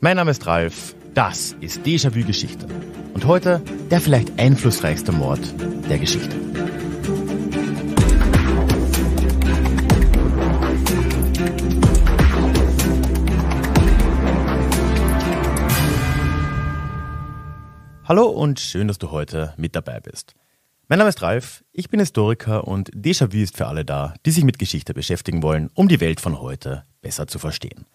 Mein Name ist Ralf, das ist Déjà-vu Geschichte. Und heute der vielleicht einflussreichste Mord der Geschichte. Hallo und schön, dass du heute mit dabei bist. Mein Name ist Ralf, ich bin Historiker und Déjà-vu ist für alle da, die sich mit Geschichte beschäftigen wollen, um die Welt von heute besser zu verstehen.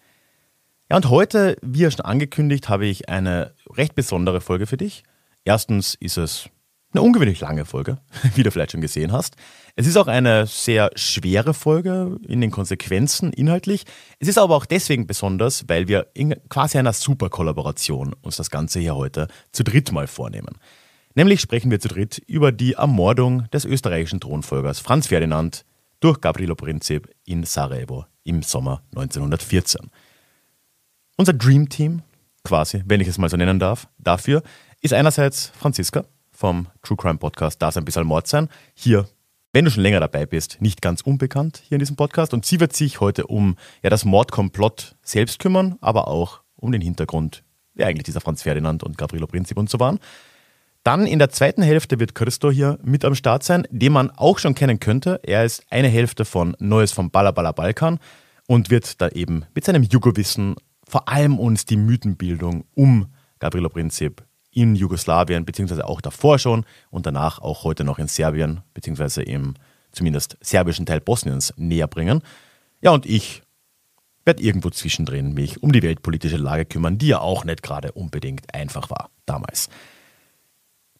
Ja, und heute, wie ja schon angekündigt, habe ich eine recht besondere Folge für dich. Erstens ist es eine ungewöhnlich lange Folge, wie du vielleicht schon gesehen hast. Es ist auch eine sehr schwere Folge in den Konsequenzen inhaltlich. Es ist aber auch deswegen besonders, weil wir in quasi einer Superkollaboration uns das Ganze hier heute zu dritt mal vornehmen. Nämlich sprechen wir zu dritt über die Ermordung des österreichischen Thronfolgers Franz Ferdinand durch Gabrielo Princip in Sarajevo im Sommer 1914. Unser Dream Team, quasi, wenn ich es mal so nennen darf, dafür ist einerseits Franziska vom True Crime Podcast Das ein bisschen Mord sein, hier, wenn du schon länger dabei bist, nicht ganz unbekannt hier in diesem Podcast. Und sie wird sich heute um ja, das Mordkomplott selbst kümmern, aber auch um den Hintergrund, wer eigentlich dieser Franz Ferdinand und Gabrielo Prinzip und so waren. Dann in der zweiten Hälfte wird Christo hier mit am Start sein, den man auch schon kennen könnte. Er ist eine Hälfte von Neues vom Ballaballa Balkan und wird da eben mit seinem Jugowissen vor allem uns die Mythenbildung um Gavrilo Princip in Jugoslawien, beziehungsweise auch davor schon und danach auch heute noch in Serbien, beziehungsweise im zumindest serbischen Teil Bosniens näher bringen. Ja, und ich werde irgendwo zwischendrin mich um die weltpolitische Lage kümmern, die ja auch nicht gerade unbedingt einfach war damals.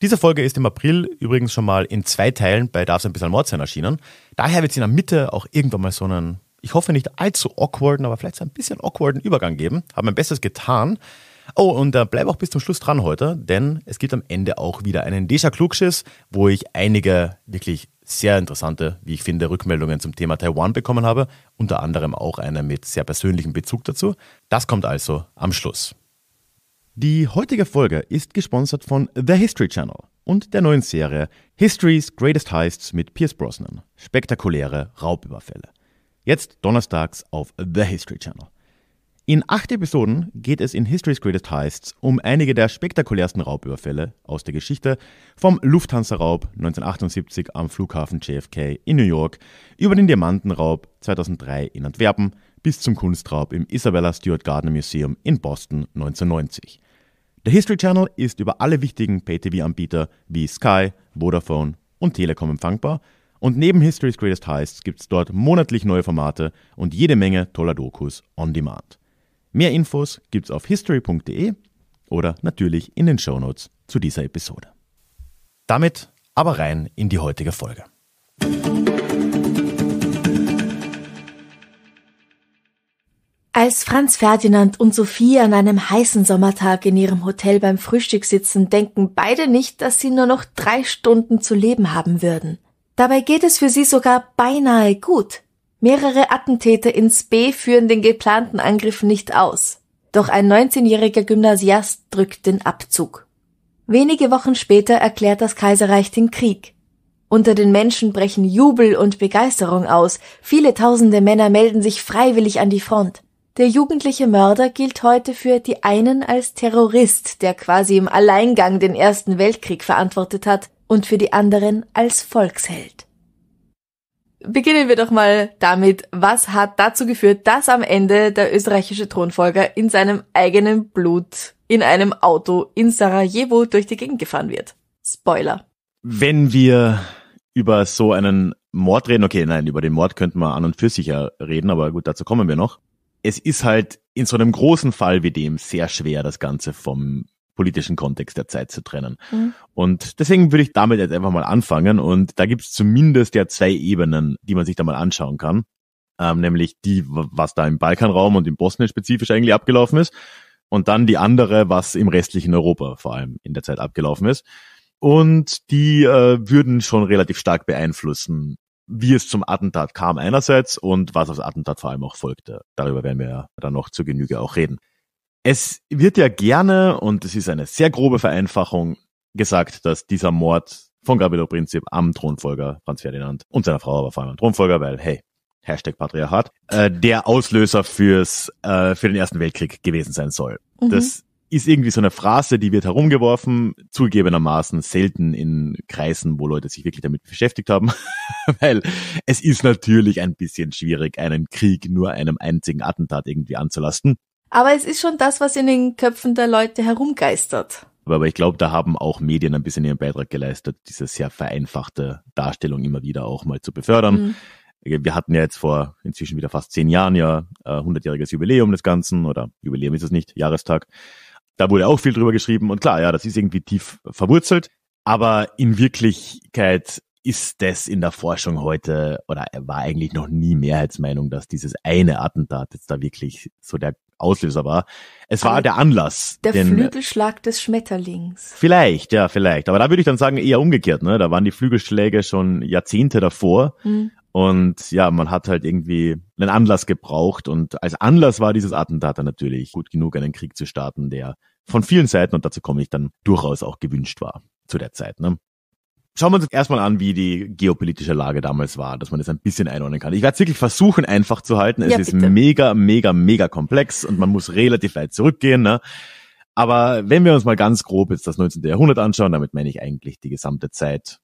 Diese Folge ist im April übrigens schon mal in zwei Teilen bei Darf's ein bisschen Mord sein erschienen. Daher wird sie in der Mitte auch irgendwann mal so einen ich hoffe nicht allzu awkwarden, aber vielleicht so ein bisschen awkwarden Übergang geben. Habe mein Bestes getan. Oh, und äh, bleib auch bis zum Schluss dran heute, denn es gibt am Ende auch wieder einen Deja Klugschiss, wo ich einige wirklich sehr interessante, wie ich finde, Rückmeldungen zum Thema Taiwan bekommen habe. Unter anderem auch eine mit sehr persönlichem Bezug dazu. Das kommt also am Schluss. Die heutige Folge ist gesponsert von The History Channel und der neuen Serie History's Greatest Heists mit Pierce Brosnan. Spektakuläre Raubüberfälle. Jetzt donnerstags auf The History Channel. In acht Episoden geht es in History's Greatest Heists um einige der spektakulärsten Raubüberfälle aus der Geschichte, vom Lufthansa-Raub 1978 am Flughafen JFK in New York, über den Diamantenraub 2003 in Antwerpen bis zum Kunstraub im Isabella Stewart Gardner Museum in Boston 1990. Der History Channel ist über alle wichtigen Pay-TV-Anbieter wie Sky, Vodafone und Telekom empfangbar – und neben History's Greatest Heists gibt's dort monatlich neue Formate und jede Menge toller Dokus on Demand. Mehr Infos gibt's auf history.de oder natürlich in den Shownotes zu dieser Episode. Damit aber rein in die heutige Folge. Als Franz Ferdinand und Sophie an einem heißen Sommertag in ihrem Hotel beim Frühstück sitzen, denken beide nicht, dass sie nur noch drei Stunden zu leben haben würden. Dabei geht es für sie sogar beinahe gut. Mehrere Attentäter ins B führen den geplanten Angriff nicht aus. Doch ein 19-jähriger Gymnasiast drückt den Abzug. Wenige Wochen später erklärt das Kaiserreich den Krieg. Unter den Menschen brechen Jubel und Begeisterung aus. Viele tausende Männer melden sich freiwillig an die Front. Der jugendliche Mörder gilt heute für die einen als Terrorist, der quasi im Alleingang den Ersten Weltkrieg verantwortet hat, und für die anderen als Volksheld. Beginnen wir doch mal damit, was hat dazu geführt, dass am Ende der österreichische Thronfolger in seinem eigenen Blut in einem Auto in Sarajevo durch die Gegend gefahren wird. Spoiler. Wenn wir über so einen Mord reden, okay, nein, über den Mord könnten wir an und für sich ja reden, aber gut, dazu kommen wir noch. Es ist halt in so einem großen Fall wie dem sehr schwer, das Ganze vom politischen Kontext der Zeit zu trennen. Mhm. Und deswegen würde ich damit jetzt einfach mal anfangen. Und da gibt es zumindest ja zwei Ebenen, die man sich da mal anschauen kann. Ähm, nämlich die, was da im Balkanraum und in Bosnien spezifisch eigentlich abgelaufen ist. Und dann die andere, was im restlichen Europa vor allem in der Zeit abgelaufen ist. Und die äh, würden schon relativ stark beeinflussen, wie es zum Attentat kam einerseits und was aufs Attentat vor allem auch folgte. Darüber werden wir ja dann noch zur Genüge auch reden. Es wird ja gerne, und es ist eine sehr grobe Vereinfachung, gesagt, dass dieser Mord von Gabriel Prinzip am Thronfolger Franz Ferdinand und seiner Frau, aber vor allem am Thronfolger, weil hey, Hashtag Patriarchat, äh, der Auslöser fürs, äh, für den Ersten Weltkrieg gewesen sein soll. Mhm. Das ist irgendwie so eine Phrase, die wird herumgeworfen, zugegebenermaßen selten in Kreisen, wo Leute sich wirklich damit beschäftigt haben, weil es ist natürlich ein bisschen schwierig, einen Krieg nur einem einzigen Attentat irgendwie anzulasten. Aber es ist schon das, was in den Köpfen der Leute herumgeistert. Aber ich glaube, da haben auch Medien ein bisschen ihren Beitrag geleistet, diese sehr vereinfachte Darstellung immer wieder auch mal zu befördern. Mhm. Äh, wir hatten ja jetzt vor inzwischen wieder fast zehn Jahren ja äh, 100-jähriges Jubiläum des Ganzen oder Jubiläum ist es nicht, Jahrestag. Da wurde auch viel drüber geschrieben und klar, ja, das ist irgendwie tief verwurzelt. Aber in Wirklichkeit ist das in der Forschung heute oder war eigentlich noch nie Mehrheitsmeinung, dass dieses eine Attentat jetzt da wirklich so der Auslöser war. Es war aber der Anlass. Der denn, Flügelschlag des Schmetterlings. Vielleicht, ja, vielleicht. Aber da würde ich dann sagen, eher umgekehrt. Ne? Da waren die Flügelschläge schon Jahrzehnte davor. Mhm. Und ja, man hat halt irgendwie einen Anlass gebraucht. Und als Anlass war dieses Attentat dann natürlich gut genug, einen Krieg zu starten, der von vielen Seiten, und dazu komme ich dann, durchaus auch gewünscht war zu der Zeit. Ne? Schauen wir uns erstmal an, wie die geopolitische Lage damals war, dass man das ein bisschen einordnen kann. Ich werde es wirklich versuchen, einfach zu halten. Es ja, ist mega, mega, mega komplex und man muss relativ weit zurückgehen. Ne? Aber wenn wir uns mal ganz grob jetzt das 19. Jahrhundert anschauen, damit meine ich eigentlich die gesamte Zeit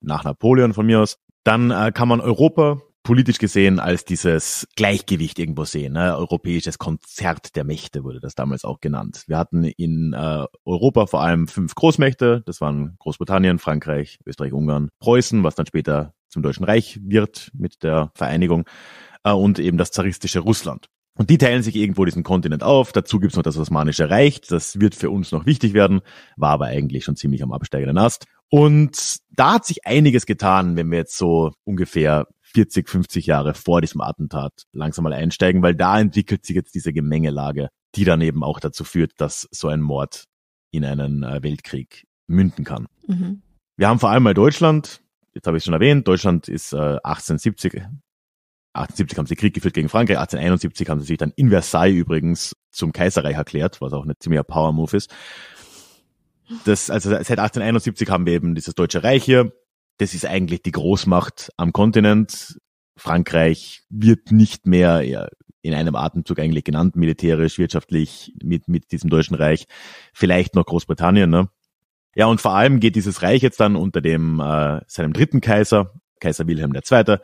nach Napoleon von mir aus, dann äh, kann man Europa politisch gesehen als dieses Gleichgewicht irgendwo sehen. Ne? Europäisches Konzert der Mächte wurde das damals auch genannt. Wir hatten in äh, Europa vor allem fünf Großmächte. Das waren Großbritannien, Frankreich, Österreich, Ungarn, Preußen, was dann später zum Deutschen Reich wird mit der Vereinigung äh, und eben das zaristische Russland. Und die teilen sich irgendwo diesen Kontinent auf. Dazu gibt's noch das Osmanische Reich. Das wird für uns noch wichtig werden, war aber eigentlich schon ziemlich am absteigenden Ast. Und da hat sich einiges getan, wenn wir jetzt so ungefähr 40, 50 Jahre vor diesem Attentat langsam mal einsteigen, weil da entwickelt sich jetzt diese Gemengelage, die dann eben auch dazu führt, dass so ein Mord in einen äh, Weltkrieg münden kann. Mhm. Wir haben vor allem mal Deutschland, jetzt habe ich es schon erwähnt, Deutschland ist äh, 1870, 1870 haben sie Krieg geführt gegen Frankreich, 1871 haben sie sich dann in Versailles übrigens zum Kaiserreich erklärt, was auch ein ziemlicher Power-Move ist. Das, also seit 1871 haben wir eben dieses Deutsche Reich hier, das ist eigentlich die Großmacht am Kontinent. Frankreich wird nicht mehr in einem Atemzug eigentlich genannt, militärisch, wirtschaftlich, mit, mit diesem Deutschen Reich. Vielleicht noch Großbritannien, ne? Ja, und vor allem geht dieses Reich jetzt dann unter dem, äh, seinem dritten Kaiser, Kaiser Wilhelm II.,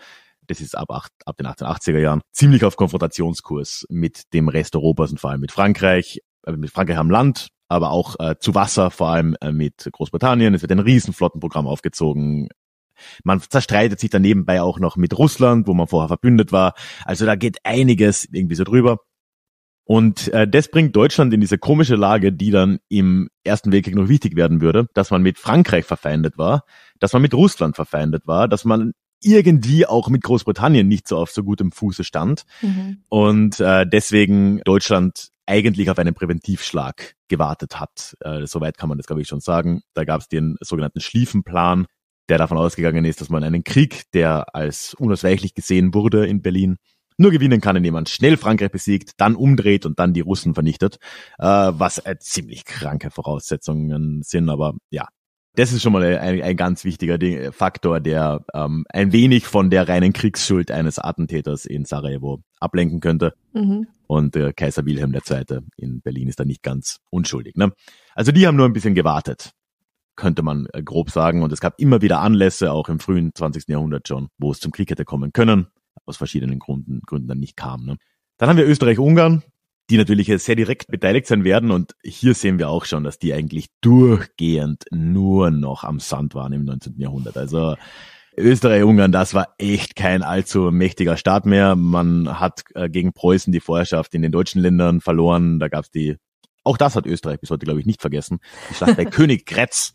das ist ab, acht, ab den 1880er Jahren, ziemlich auf Konfrontationskurs mit dem Rest Europas und vor allem mit Frankreich, äh, mit Frankreich am Land, aber auch äh, zu Wasser, vor allem äh, mit Großbritannien. Es wird ein Riesenflottenprogramm aufgezogen, man zerstreitet sich dann nebenbei auch noch mit Russland, wo man vorher verbündet war. Also da geht einiges irgendwie so drüber. Und äh, das bringt Deutschland in diese komische Lage, die dann im Ersten Weltkrieg noch wichtig werden würde, dass man mit Frankreich verfeindet war, dass man mit Russland verfeindet war, dass man irgendwie auch mit Großbritannien nicht so auf so gutem Fuße stand mhm. und äh, deswegen Deutschland eigentlich auf einen Präventivschlag gewartet hat. Äh, soweit kann man das, glaube ich, schon sagen. Da gab es den sogenannten Schliefenplan, der davon ausgegangen ist, dass man einen Krieg, der als unausweichlich gesehen wurde in Berlin, nur gewinnen kann, indem man schnell Frankreich besiegt, dann umdreht und dann die Russen vernichtet, äh, was äh, ziemlich kranke Voraussetzungen sind. Aber ja, das ist schon mal ein, ein ganz wichtiger Ding, äh, Faktor, der ähm, ein wenig von der reinen Kriegsschuld eines Attentäters in Sarajevo ablenken könnte. Mhm. Und äh, Kaiser Wilhelm II. in Berlin ist da nicht ganz unschuldig. Ne? Also die haben nur ein bisschen gewartet könnte man äh, grob sagen. Und es gab immer wieder Anlässe, auch im frühen 20. Jahrhundert schon, wo es zum Krieg hätte kommen können, aus verschiedenen Gründen, Gründen dann nicht kam. Ne? Dann haben wir Österreich-Ungarn, die natürlich sehr direkt beteiligt sein werden. Und hier sehen wir auch schon, dass die eigentlich durchgehend nur noch am Sand waren im 19. Jahrhundert. Also Österreich-Ungarn, das war echt kein allzu mächtiger Staat mehr. Man hat äh, gegen Preußen die Vorherrschaft in den deutschen Ländern verloren. Da gab es die auch das hat Österreich bis heute, glaube ich, nicht vergessen. Die Schlacht bei König Gretz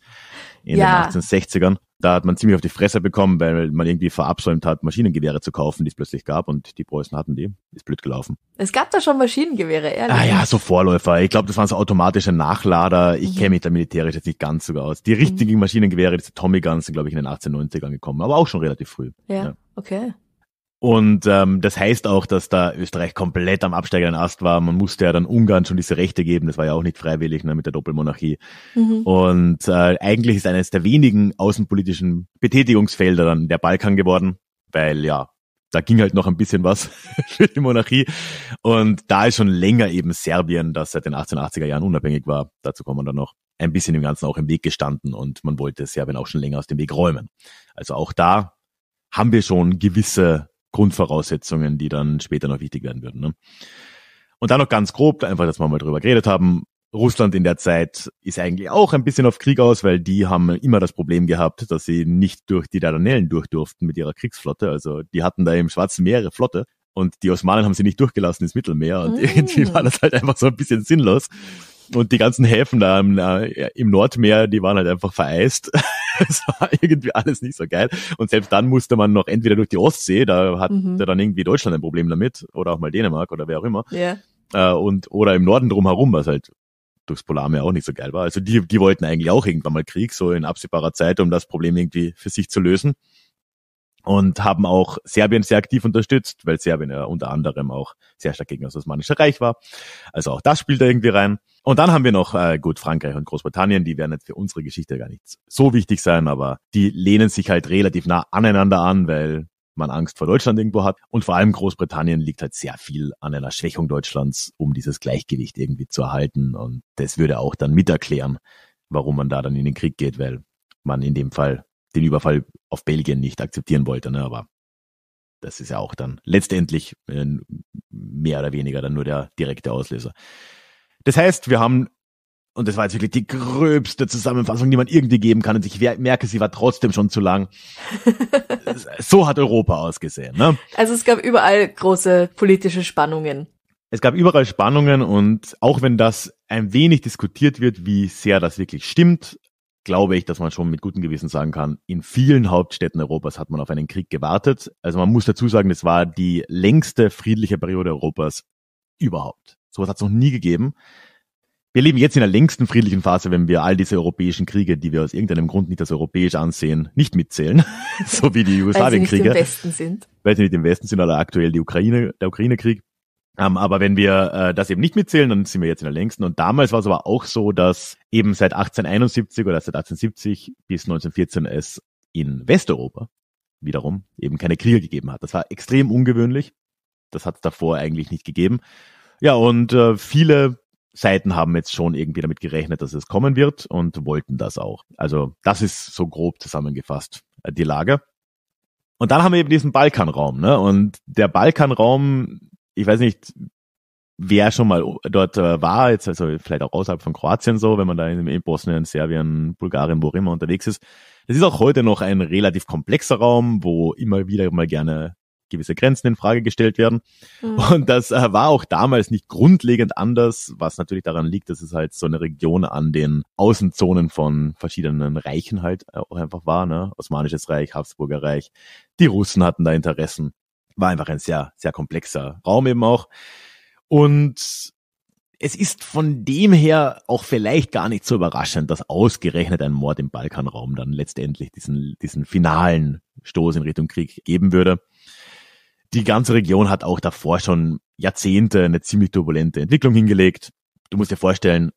in ja. den 1860ern. Da hat man ziemlich auf die Fresse bekommen, weil man irgendwie verabsäumt hat, Maschinengewehre zu kaufen, die es plötzlich gab und die Preußen hatten die. Ist blöd gelaufen. Es gab da schon Maschinengewehre, ehrlich. Ah ja, so Vorläufer. Ich glaube, das waren so automatische Nachlader. Ich kenne mich da militärisch jetzt nicht ganz sogar aus. Die richtigen mhm. Maschinengewehre, diese Tommy Guns, sind, glaube ich, in den 1890ern gekommen, aber auch schon relativ früh. ja. ja. okay. Und ähm, das heißt auch, dass da Österreich komplett am absteigenden Ast war. Man musste ja dann Ungarn schon diese Rechte geben. Das war ja auch nicht freiwillig ne, mit der Doppelmonarchie. Mhm. Und äh, eigentlich ist eines der wenigen außenpolitischen Betätigungsfelder dann der Balkan geworden, weil ja, da ging halt noch ein bisschen was für die Monarchie. Und da ist schon länger eben Serbien, das seit den 1880er Jahren unabhängig war, dazu kommen wir dann noch, ein bisschen im Ganzen auch im Weg gestanden. Und man wollte Serbien auch schon länger aus dem Weg räumen. Also auch da haben wir schon gewisse Grundvoraussetzungen, die dann später noch wichtig werden würden. Ne? Und dann noch ganz grob, einfach, dass wir mal drüber geredet haben. Russland in der Zeit ist eigentlich auch ein bisschen auf Krieg aus, weil die haben immer das Problem gehabt, dass sie nicht durch die Dardanellen durchdurften mit ihrer Kriegsflotte. Also die hatten da im Schwarzen Meer ihre Flotte und die Osmanen haben sie nicht durchgelassen ins Mittelmeer und mm. irgendwie war das halt einfach so ein bisschen sinnlos. Und die ganzen Häfen da im, äh, im Nordmeer, die waren halt einfach vereist. Es war irgendwie alles nicht so geil. Und selbst dann musste man noch entweder durch die Ostsee, da hatte mhm. dann irgendwie Deutschland ein Problem damit, oder auch mal Dänemark oder wer auch immer. Yeah. Äh, und, oder im Norden drumherum, was halt durchs Polarmeer auch nicht so geil war. Also die, die wollten eigentlich auch irgendwann mal Krieg, so in absehbarer Zeit, um das Problem irgendwie für sich zu lösen. Und haben auch Serbien sehr aktiv unterstützt, weil Serbien ja unter anderem auch sehr stark gegen das Osmanische Reich war. Also auch das spielt da irgendwie rein. Und dann haben wir noch, äh, gut, Frankreich und Großbritannien, die werden jetzt für unsere Geschichte gar nicht so wichtig sein, aber die lehnen sich halt relativ nah aneinander an, weil man Angst vor Deutschland irgendwo hat. Und vor allem Großbritannien liegt halt sehr viel an einer Schwächung Deutschlands, um dieses Gleichgewicht irgendwie zu erhalten. Und das würde auch dann mit erklären, warum man da dann in den Krieg geht, weil man in dem Fall den Überfall auf Belgien nicht akzeptieren wollte. Ne? Aber das ist ja auch dann letztendlich äh, mehr oder weniger dann nur der direkte Auslöser. Das heißt, wir haben, und das war jetzt wirklich die gröbste Zusammenfassung, die man irgendwie geben kann, und ich merke, sie war trotzdem schon zu lang. so hat Europa ausgesehen. Ne? Also es gab überall große politische Spannungen. Es gab überall Spannungen und auch wenn das ein wenig diskutiert wird, wie sehr das wirklich stimmt, glaube ich, dass man schon mit gutem Gewissen sagen kann, in vielen Hauptstädten Europas hat man auf einen Krieg gewartet. Also man muss dazu sagen, es war die längste friedliche Periode Europas überhaupt. Sowas hat es noch nie gegeben. Wir leben jetzt in der längsten friedlichen Phase, wenn wir all diese europäischen Kriege, die wir aus irgendeinem Grund nicht als europäisch ansehen, nicht mitzählen, so wie die Jugoslawienkriege. Weil sie nicht im Westen sind. Weil sie nicht im Westen sind oder aktuell die Ukraine, der Ukraine-Krieg. Um, ähm, aber wenn wir äh, das eben nicht mitzählen, dann sind wir jetzt in der längsten. Und damals war es aber auch so, dass eben seit 1871 oder seit 1870 bis 1914 es in Westeuropa wiederum eben keine Kriege gegeben hat. Das war extrem ungewöhnlich. Das hat es davor eigentlich nicht gegeben. Ja, und äh, viele Seiten haben jetzt schon irgendwie damit gerechnet, dass es kommen wird und wollten das auch. Also das ist so grob zusammengefasst äh, die Lage. Und dann haben wir eben diesen Balkanraum, ne? Und der Balkanraum, ich weiß nicht, wer schon mal dort äh, war, jetzt also vielleicht auch außerhalb von Kroatien so, wenn man da in, in Bosnien, Serbien, Bulgarien, wo immer unterwegs ist, das ist auch heute noch ein relativ komplexer Raum, wo immer wieder mal gerne gewisse Grenzen in Frage gestellt werden. Mhm. Und das äh, war auch damals nicht grundlegend anders, was natürlich daran liegt, dass es halt so eine Region an den Außenzonen von verschiedenen Reichen halt äh, auch einfach war, ne? Osmanisches Reich, Habsburger Reich. Die Russen hatten da Interessen. War einfach ein sehr, sehr komplexer Raum eben auch. Und es ist von dem her auch vielleicht gar nicht so überraschend, dass ausgerechnet ein Mord im Balkanraum dann letztendlich diesen, diesen finalen Stoß in Richtung Krieg geben würde die ganze Region hat auch davor schon Jahrzehnte eine ziemlich turbulente Entwicklung hingelegt. Du musst dir vorstellen,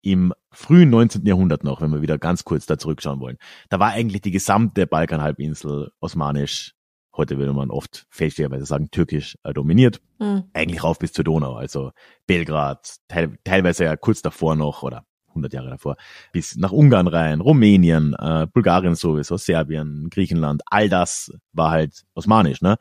im frühen 19. Jahrhundert noch, wenn wir wieder ganz kurz da zurückschauen wollen, da war eigentlich die gesamte Balkanhalbinsel osmanisch, heute würde man oft fälschlicherweise sagen türkisch, äh, dominiert, mhm. eigentlich rauf bis zur Donau, also Belgrad, teil, teilweise ja kurz davor noch oder 100 Jahre davor, bis nach Ungarn rein, Rumänien, äh, Bulgarien sowieso, Serbien, Griechenland, all das war halt osmanisch, ne?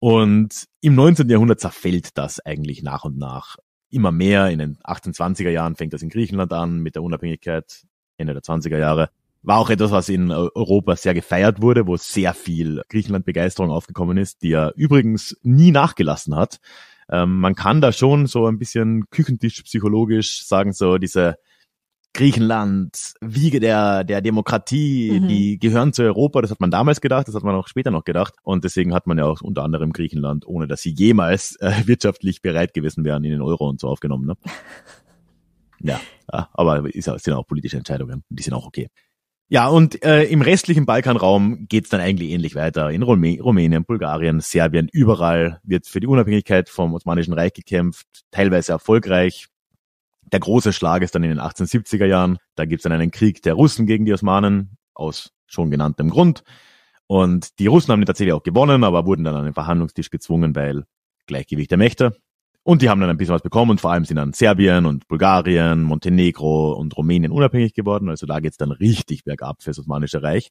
Und im 19. Jahrhundert zerfällt das eigentlich nach und nach immer mehr. In den 1820er Jahren fängt das in Griechenland an mit der Unabhängigkeit, Ende der 20er Jahre. War auch etwas, was in Europa sehr gefeiert wurde, wo sehr viel Griechenland-Begeisterung aufgekommen ist, die ja übrigens nie nachgelassen hat. Ähm, man kann da schon so ein bisschen küchentischpsychologisch sagen, so diese Griechenland, Wiege der, der Demokratie, mhm. die gehören zu Europa. Das hat man damals gedacht, das hat man auch später noch gedacht. Und deswegen hat man ja auch unter anderem Griechenland, ohne dass sie jemals äh, wirtschaftlich bereit gewesen wären, in den Euro und so aufgenommen. Ne? ja, aber es sind auch politische Entscheidungen. Die sind auch okay. Ja, und äh, im restlichen Balkanraum geht's dann eigentlich ähnlich weiter. In Rumä Rumänien, Bulgarien, Serbien, überall wird für die Unabhängigkeit vom Osmanischen Reich gekämpft, teilweise erfolgreich, der große Schlag ist dann in den 1870er Jahren. Da gibt es dann einen Krieg der Russen gegen die Osmanen, aus schon genanntem Grund. Und die Russen haben tatsächlich auch gewonnen, aber wurden dann an den Verhandlungstisch gezwungen, weil Gleichgewicht der Mächte. Und die haben dann ein bisschen was bekommen und vor allem sind dann Serbien und Bulgarien, Montenegro und Rumänien unabhängig geworden. Also da geht's dann richtig bergab fürs Osmanische Reich.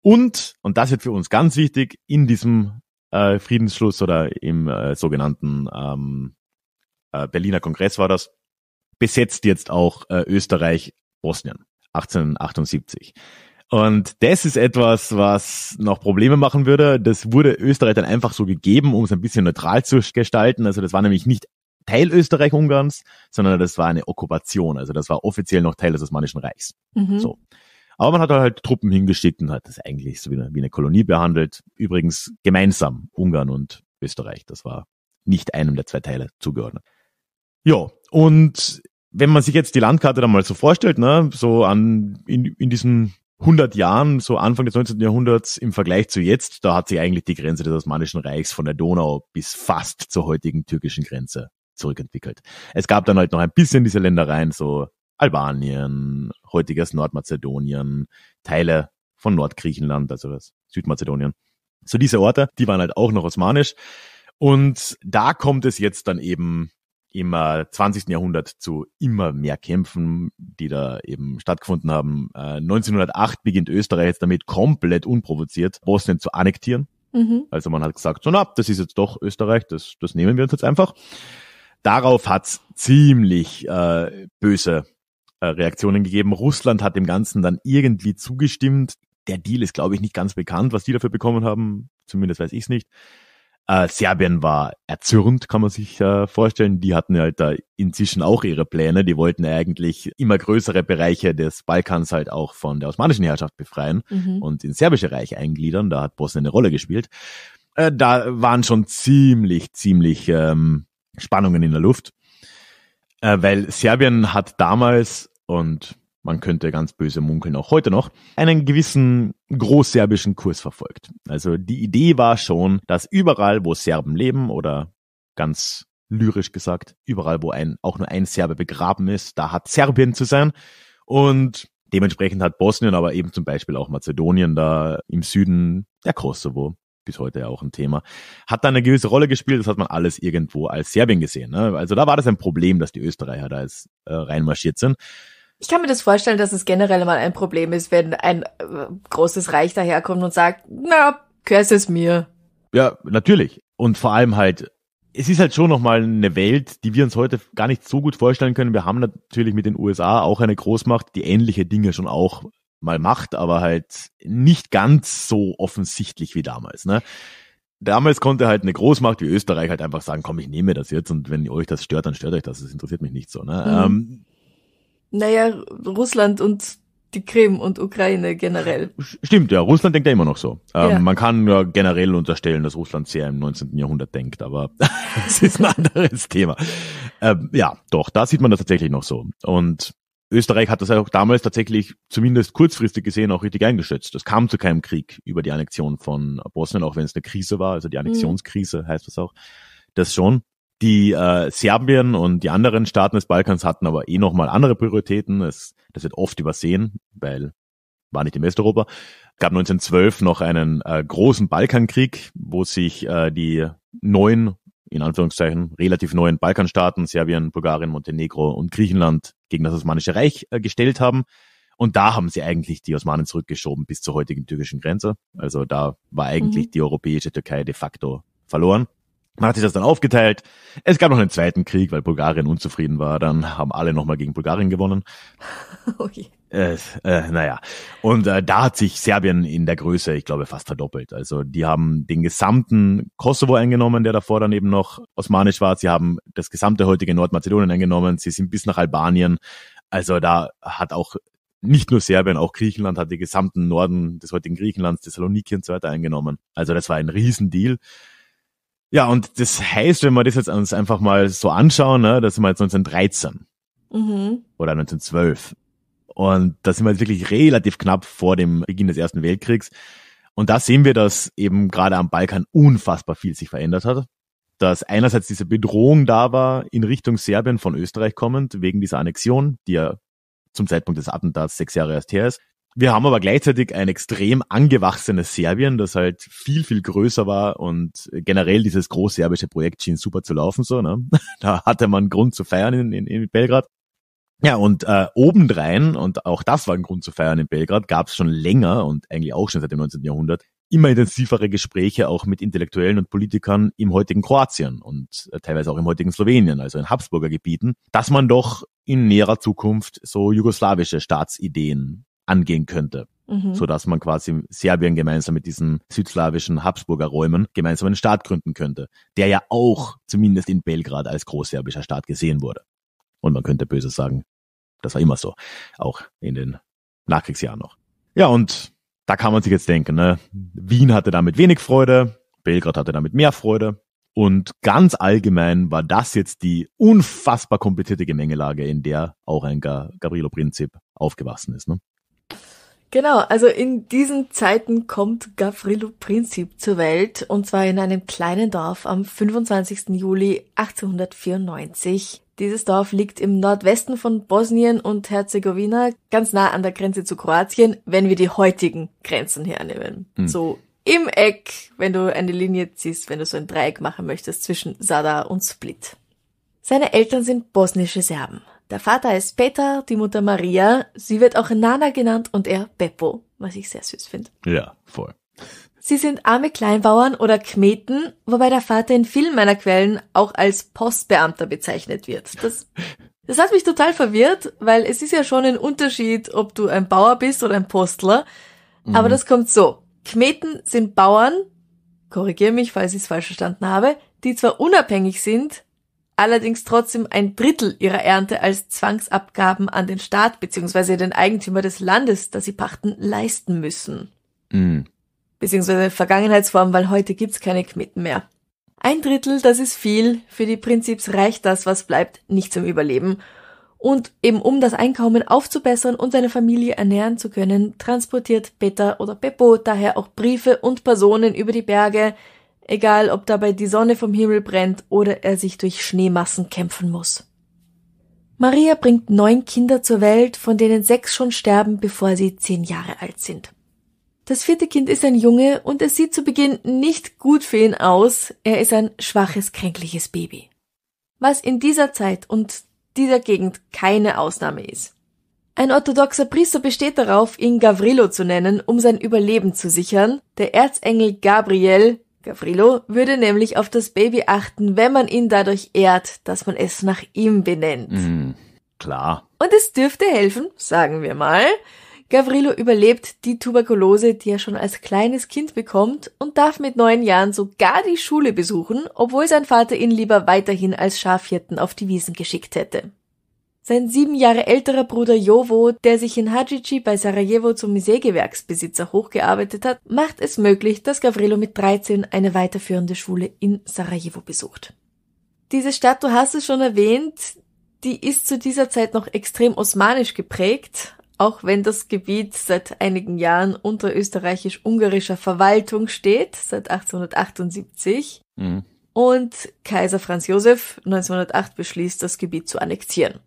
Und, und das ist für uns ganz wichtig, in diesem äh, Friedensschluss oder im äh, sogenannten ähm, äh, Berliner Kongress war das, besetzt jetzt auch äh, Österreich Bosnien 1878. Und das ist etwas, was noch Probleme machen würde. Das wurde Österreich dann einfach so gegeben, um es ein bisschen neutral zu gestalten. Also das war nämlich nicht Teil Österreich-Ungarns, sondern das war eine Okkupation. Also das war offiziell noch Teil des Osmanischen Reichs. Mhm. So. Aber man hat halt Truppen hingeschickt und hat das eigentlich so wie eine, wie eine Kolonie behandelt. Übrigens gemeinsam Ungarn und Österreich. Das war nicht einem der zwei Teile zugeordnet. Ja, und wenn man sich jetzt die Landkarte dann mal so vorstellt, ne, so an in, in diesen 100 Jahren, so Anfang des 19. Jahrhunderts im Vergleich zu jetzt, da hat sich eigentlich die Grenze des Osmanischen Reichs von der Donau bis fast zur heutigen türkischen Grenze zurückentwickelt. Es gab dann halt noch ein bisschen diese Ländereien, so Albanien, heutiges Nordmazedonien, Teile von Nordgriechenland, also das Südmazedonien. So diese Orte, die waren halt auch noch osmanisch. Und da kommt es jetzt dann eben im äh, 20. Jahrhundert zu immer mehr Kämpfen, die da eben stattgefunden haben. Äh, 1908 beginnt Österreich jetzt damit komplett unprovoziert, Bosnien zu annektieren. Mhm. Also man hat gesagt, so na, das ist jetzt doch Österreich, das, das nehmen wir uns jetzt einfach. Darauf hat's ziemlich äh, böse äh, Reaktionen gegeben. Russland hat dem Ganzen dann irgendwie zugestimmt. Der Deal ist, glaube ich, nicht ganz bekannt, was die dafür bekommen haben. Zumindest weiß ich's nicht. Äh, Serbien war erzürnt, kann man sich äh, vorstellen. Die hatten halt da inzwischen auch ihre Pläne. Die wollten eigentlich immer größere Bereiche des Balkans halt auch von der osmanischen Herrschaft befreien mhm. und ins serbische Reich eingliedern. Da hat Bosnien eine Rolle gespielt. Äh, da waren schon ziemlich, ziemlich ähm, Spannungen in der Luft, äh, weil Serbien hat damals und man könnte ganz böse munkeln, auch heute noch, einen gewissen großserbischen Kurs verfolgt. Also die Idee war schon, dass überall, wo Serben leben oder ganz lyrisch gesagt, überall, wo ein, auch nur ein Serbe begraben ist, da hat Serbien zu sein. Und dementsprechend hat Bosnien, aber eben zum Beispiel auch Mazedonien da im Süden, der Kosovo, bis heute ja auch ein Thema, hat da eine gewisse Rolle gespielt. Das hat man alles irgendwo als Serbien gesehen. Ne? Also da war das ein Problem, dass die Österreicher da jetzt äh, reinmarschiert sind. Ich kann mir das vorstellen, dass es generell mal ein Problem ist, wenn ein äh, großes Reich daherkommt und sagt, na, gehörst es mir. Ja, natürlich. Und vor allem halt, es ist halt schon nochmal eine Welt, die wir uns heute gar nicht so gut vorstellen können. Wir haben natürlich mit den USA auch eine Großmacht, die ähnliche Dinge schon auch mal macht, aber halt nicht ganz so offensichtlich wie damals. Ne? Damals konnte halt eine Großmacht wie Österreich halt einfach sagen, komm, ich nehme das jetzt und wenn euch das stört, dann stört euch das, das interessiert mich nicht so. Ne? Mhm. Ähm, naja, Russland und die Krim und Ukraine generell. Stimmt, ja. Russland denkt ja immer noch so. Ähm, ja. Man kann ja generell unterstellen, dass Russland sehr im 19. Jahrhundert denkt, aber es ist ein anderes Thema. Ähm, ja, doch, da sieht man das tatsächlich noch so. Und Österreich hat das auch damals tatsächlich, zumindest kurzfristig gesehen, auch richtig eingeschätzt. Es kam zu keinem Krieg über die Annexion von Bosnien, auch wenn es eine Krise war, also die mhm. Annexionskrise heißt das auch. Das schon. Die äh, Serbien und die anderen Staaten des Balkans hatten aber eh nochmal andere Prioritäten. Es, das wird oft übersehen, weil war nicht in Westeuropa. Es gab 1912 noch einen äh, großen Balkankrieg, wo sich äh, die neuen, in Anführungszeichen, relativ neuen Balkanstaaten, Serbien, Bulgarien, Montenegro und Griechenland gegen das Osmanische Reich äh, gestellt haben. Und da haben sie eigentlich die Osmanen zurückgeschoben bis zur heutigen türkischen Grenze. Also da war eigentlich mhm. die europäische Türkei de facto verloren. Man hat sich das dann aufgeteilt. Es gab noch einen zweiten Krieg, weil Bulgarien unzufrieden war. Dann haben alle nochmal gegen Bulgarien gewonnen. Okay. Oh äh, äh, naja. Und äh, da hat sich Serbien in der Größe, ich glaube, fast verdoppelt. Also die haben den gesamten Kosovo eingenommen, der davor dann eben noch osmanisch war. Sie haben das gesamte heutige Nordmazedonien eingenommen. Sie sind bis nach Albanien. Also da hat auch nicht nur Serbien, auch Griechenland hat den gesamten Norden des heutigen Griechenlands, Thessaloniki und so weiter eingenommen. Also das war ein Riesendeal. Ja, und das heißt, wenn wir das jetzt uns einfach mal so anschauen, ne, das sind wir jetzt 1913 mhm. oder 1912. Und da sind wir jetzt wirklich relativ knapp vor dem Beginn des Ersten Weltkriegs. Und da sehen wir, dass eben gerade am Balkan unfassbar viel sich verändert hat. Dass einerseits diese Bedrohung da war, in Richtung Serbien von Österreich kommend, wegen dieser Annexion, die ja zum Zeitpunkt des Attentats sechs Jahre erst her ist. Wir haben aber gleichzeitig ein extrem angewachsenes Serbien, das halt viel, viel größer war und generell dieses großserbische Projekt schien super zu laufen, so, ne? Da hatte man Grund zu feiern in, in, in Belgrad. Ja, und äh, obendrein, und auch das war ein Grund zu feiern in Belgrad, gab es schon länger und eigentlich auch schon seit dem 19. Jahrhundert immer intensivere Gespräche auch mit Intellektuellen und Politikern im heutigen Kroatien und äh, teilweise auch im heutigen Slowenien, also in Habsburger Gebieten, dass man doch in näherer Zukunft so jugoslawische Staatsideen angehen könnte. Mhm. so dass man quasi Serbien gemeinsam mit diesen südslawischen Habsburger Räumen gemeinsam einen Staat gründen könnte, der ja auch zumindest in Belgrad als großserbischer Staat gesehen wurde. Und man könnte böse sagen, das war immer so, auch in den Nachkriegsjahren noch. Ja, und da kann man sich jetzt denken, ne? Wien hatte damit wenig Freude, Belgrad hatte damit mehr Freude. Und ganz allgemein war das jetzt die unfassbar komplizierte Gemengelage, in der auch ein Gabrielo Princip aufgewachsen ist. Ne? Genau, also in diesen Zeiten kommt Gavrilo Princip zur Welt und zwar in einem kleinen Dorf am 25. Juli 1894. Dieses Dorf liegt im Nordwesten von Bosnien und Herzegowina, ganz nah an der Grenze zu Kroatien, wenn wir die heutigen Grenzen hernehmen. Hm. So im Eck, wenn du eine Linie ziehst, wenn du so ein Dreieck machen möchtest zwischen Sada und Split. Seine Eltern sind bosnische Serben. Der Vater heißt Peter, die Mutter Maria. Sie wird auch Nana genannt und er Beppo, was ich sehr süß finde. Ja, voll. Sie sind arme Kleinbauern oder Kmeten, wobei der Vater in vielen meiner Quellen auch als Postbeamter bezeichnet wird. Das, das hat mich total verwirrt, weil es ist ja schon ein Unterschied, ob du ein Bauer bist oder ein Postler. Mhm. Aber das kommt so. Kmeten sind Bauern, korrigiere mich, falls ich es falsch verstanden habe, die zwar unabhängig sind, allerdings trotzdem ein Drittel ihrer Ernte als Zwangsabgaben an den Staat bzw. den Eigentümer des Landes, das sie pachten, leisten müssen. Mhm. Beziehungsweise Vergangenheitsform, weil heute gibt's keine Kmitten mehr. Ein Drittel, das ist viel, für die Prinzips reicht das, was bleibt, nicht zum Überleben. Und eben um das Einkommen aufzubessern und seine Familie ernähren zu können, transportiert Peter oder Beppo daher auch Briefe und Personen über die Berge, egal ob dabei die Sonne vom Himmel brennt oder er sich durch Schneemassen kämpfen muss. Maria bringt neun Kinder zur Welt, von denen sechs schon sterben, bevor sie zehn Jahre alt sind. Das vierte Kind ist ein Junge und es sieht zu Beginn nicht gut für ihn aus. Er ist ein schwaches, kränkliches Baby. Was in dieser Zeit und dieser Gegend keine Ausnahme ist. Ein orthodoxer Priester besteht darauf, ihn Gavrilo zu nennen, um sein Überleben zu sichern. Der Erzengel Gabriel Gavrilo würde nämlich auf das Baby achten, wenn man ihn dadurch ehrt, dass man es nach ihm benennt. Mhm, klar. Und es dürfte helfen, sagen wir mal. Gavrilo überlebt die Tuberkulose, die er schon als kleines Kind bekommt und darf mit neun Jahren sogar die Schule besuchen, obwohl sein Vater ihn lieber weiterhin als Schafhirten auf die Wiesen geschickt hätte. Sein sieben Jahre älterer Bruder Jovo, der sich in Hajici bei Sarajevo zum Misägewerksbesitzer hochgearbeitet hat, macht es möglich, dass Gavrilo mit 13 eine weiterführende Schule in Sarajevo besucht. Diese Stadt, du hast es schon erwähnt, die ist zu dieser Zeit noch extrem osmanisch geprägt, auch wenn das Gebiet seit einigen Jahren unter österreichisch-ungarischer Verwaltung steht, seit 1878. Mhm. Und Kaiser Franz Josef 1908 beschließt, das Gebiet zu annektieren.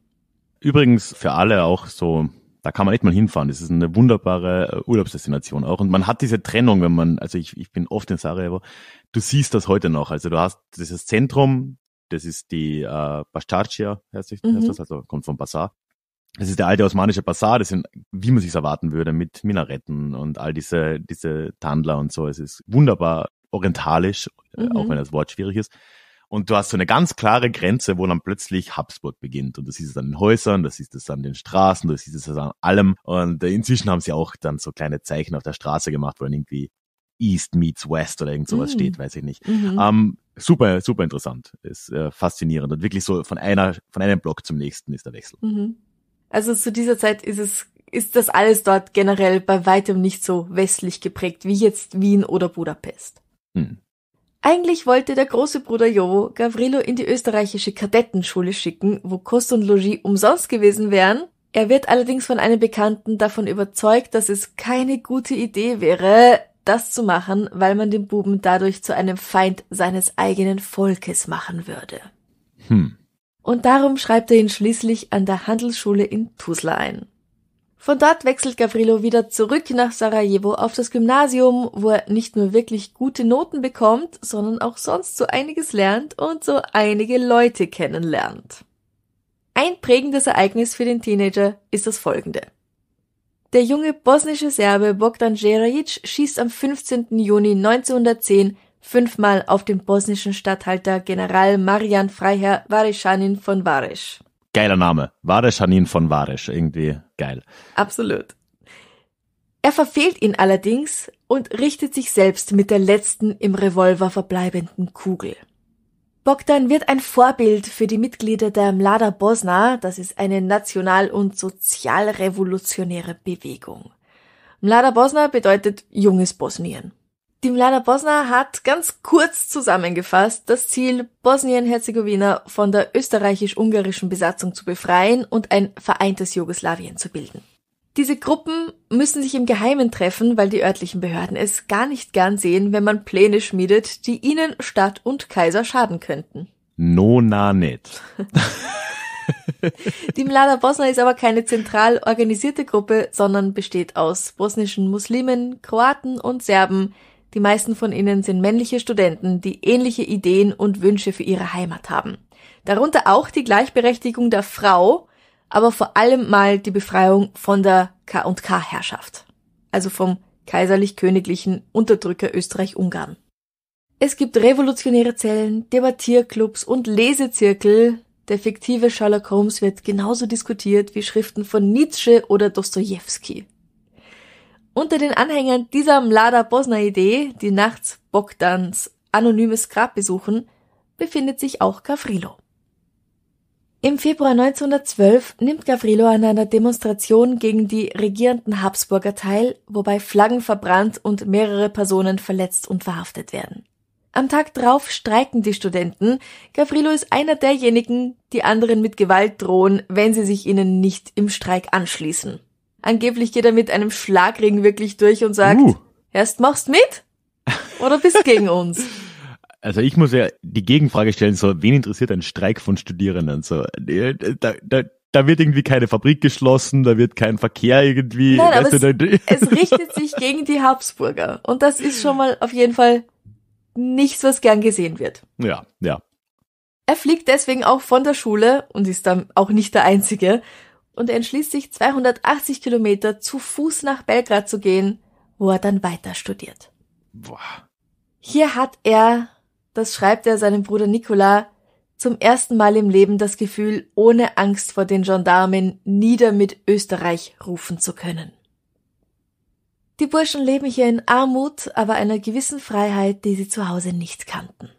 Übrigens für alle auch so, da kann man echt mal hinfahren. Das ist eine wunderbare äh, Urlaubsdestination auch. Und man hat diese Trennung, wenn man, also ich, ich bin oft in Sarajevo, du siehst das heute noch. Also du hast dieses Zentrum, das ist die äh, Bastarcia, heißt, mhm. heißt das, also kommt vom Basar. Das ist der alte osmanische Basar, das sind, wie man sich erwarten würde, mit Minaretten und all diese, diese Tandler und so. Es ist wunderbar orientalisch, äh, mhm. auch wenn das Wort schwierig ist. Und du hast so eine ganz klare Grenze, wo dann plötzlich Habsburg beginnt. Und das siehst es an den Häusern, das siehst es an den Straßen, das siehst es also an allem. Und äh, inzwischen haben sie auch dann so kleine Zeichen auf der Straße gemacht, wo dann irgendwie East meets West oder irgend sowas mm. steht, weiß ich nicht. Mhm. Um, ähm, super, super interessant. Ist äh, faszinierend. Und wirklich so von einer, von einem Block zum nächsten ist der Wechsel. Mhm. Also zu dieser Zeit ist es ist das alles dort generell bei weitem nicht so westlich geprägt wie jetzt Wien oder Budapest. Hm. Eigentlich wollte der große Bruder Jovo Gavrilo in die österreichische Kadettenschule schicken, wo Kost und Logis umsonst gewesen wären. Er wird allerdings von einem Bekannten davon überzeugt, dass es keine gute Idee wäre, das zu machen, weil man den Buben dadurch zu einem Feind seines eigenen Volkes machen würde. Hm. Und darum schreibt er ihn schließlich an der Handelsschule in Tuzla ein. Von dort wechselt Gavrilo wieder zurück nach Sarajevo auf das Gymnasium, wo er nicht nur wirklich gute Noten bekommt, sondern auch sonst so einiges lernt und so einige Leute kennenlernt. Ein prägendes Ereignis für den Teenager ist das folgende. Der junge bosnische Serbe Bogdan Jerajic schießt am 15. Juni 1910 fünfmal auf den bosnischen Statthalter General Marian Freiherr Vareschanin von Vares. Geiler Name. Waresch Hanin von Waresch. Irgendwie geil. Absolut. Er verfehlt ihn allerdings und richtet sich selbst mit der letzten im Revolver verbleibenden Kugel. Bogdan wird ein Vorbild für die Mitglieder der Mlada Bosna, das ist eine national- und sozialrevolutionäre Bewegung. Mlada Bosna bedeutet junges Bosnien. Die Mlada Bosna hat ganz kurz zusammengefasst das Ziel, Bosnien-Herzegowina von der österreichisch-ungarischen Besatzung zu befreien und ein vereintes Jugoslawien zu bilden. Diese Gruppen müssen sich im Geheimen treffen, weil die örtlichen Behörden es gar nicht gern sehen, wenn man Pläne schmiedet, die ihnen Stadt und Kaiser schaden könnten. No na net. Die Mlada Bosna ist aber keine zentral organisierte Gruppe, sondern besteht aus bosnischen Muslimen, Kroaten und Serben, die meisten von ihnen sind männliche Studenten, die ähnliche Ideen und Wünsche für ihre Heimat haben. Darunter auch die Gleichberechtigung der Frau, aber vor allem mal die Befreiung von der K&K-Herrschaft, also vom kaiserlich-königlichen Unterdrücker Österreich-Ungarn. Es gibt revolutionäre Zellen, Debattierclubs und Lesezirkel. Der fiktive Sherlock Holmes wird genauso diskutiert wie Schriften von Nietzsche oder Dostoevsky. Unter den Anhängern dieser Mlada Bosna-Idee, die nachts Bogdans anonymes Grab besuchen, befindet sich auch Gavrilo. Im Februar 1912 nimmt Gavrilo an einer Demonstration gegen die regierenden Habsburger teil, wobei Flaggen verbrannt und mehrere Personen verletzt und verhaftet werden. Am Tag drauf streiken die Studenten. Gavrilo ist einer derjenigen, die anderen mit Gewalt drohen, wenn sie sich ihnen nicht im Streik anschließen. Angeblich geht er mit einem Schlagring wirklich durch und sagt, uh. erst machst mit oder bist gegen uns. Also ich muss ja die Gegenfrage stellen, so, wen interessiert ein Streik von Studierenden? So, da, da, da wird irgendwie keine Fabrik geschlossen, da wird kein Verkehr irgendwie. Nein, aber es, es richtet sich gegen die Habsburger. Und das ist schon mal auf jeden Fall nichts, was gern gesehen wird. Ja, ja. Er fliegt deswegen auch von der Schule und ist dann auch nicht der Einzige und er entschließt sich, 280 Kilometer zu Fuß nach Belgrad zu gehen, wo er dann weiter studiert. Boah. Hier hat er, das schreibt er seinem Bruder Nikola, zum ersten Mal im Leben das Gefühl, ohne Angst vor den Gendarmen nieder mit Österreich rufen zu können. Die Burschen leben hier in Armut, aber einer gewissen Freiheit, die sie zu Hause nicht kannten.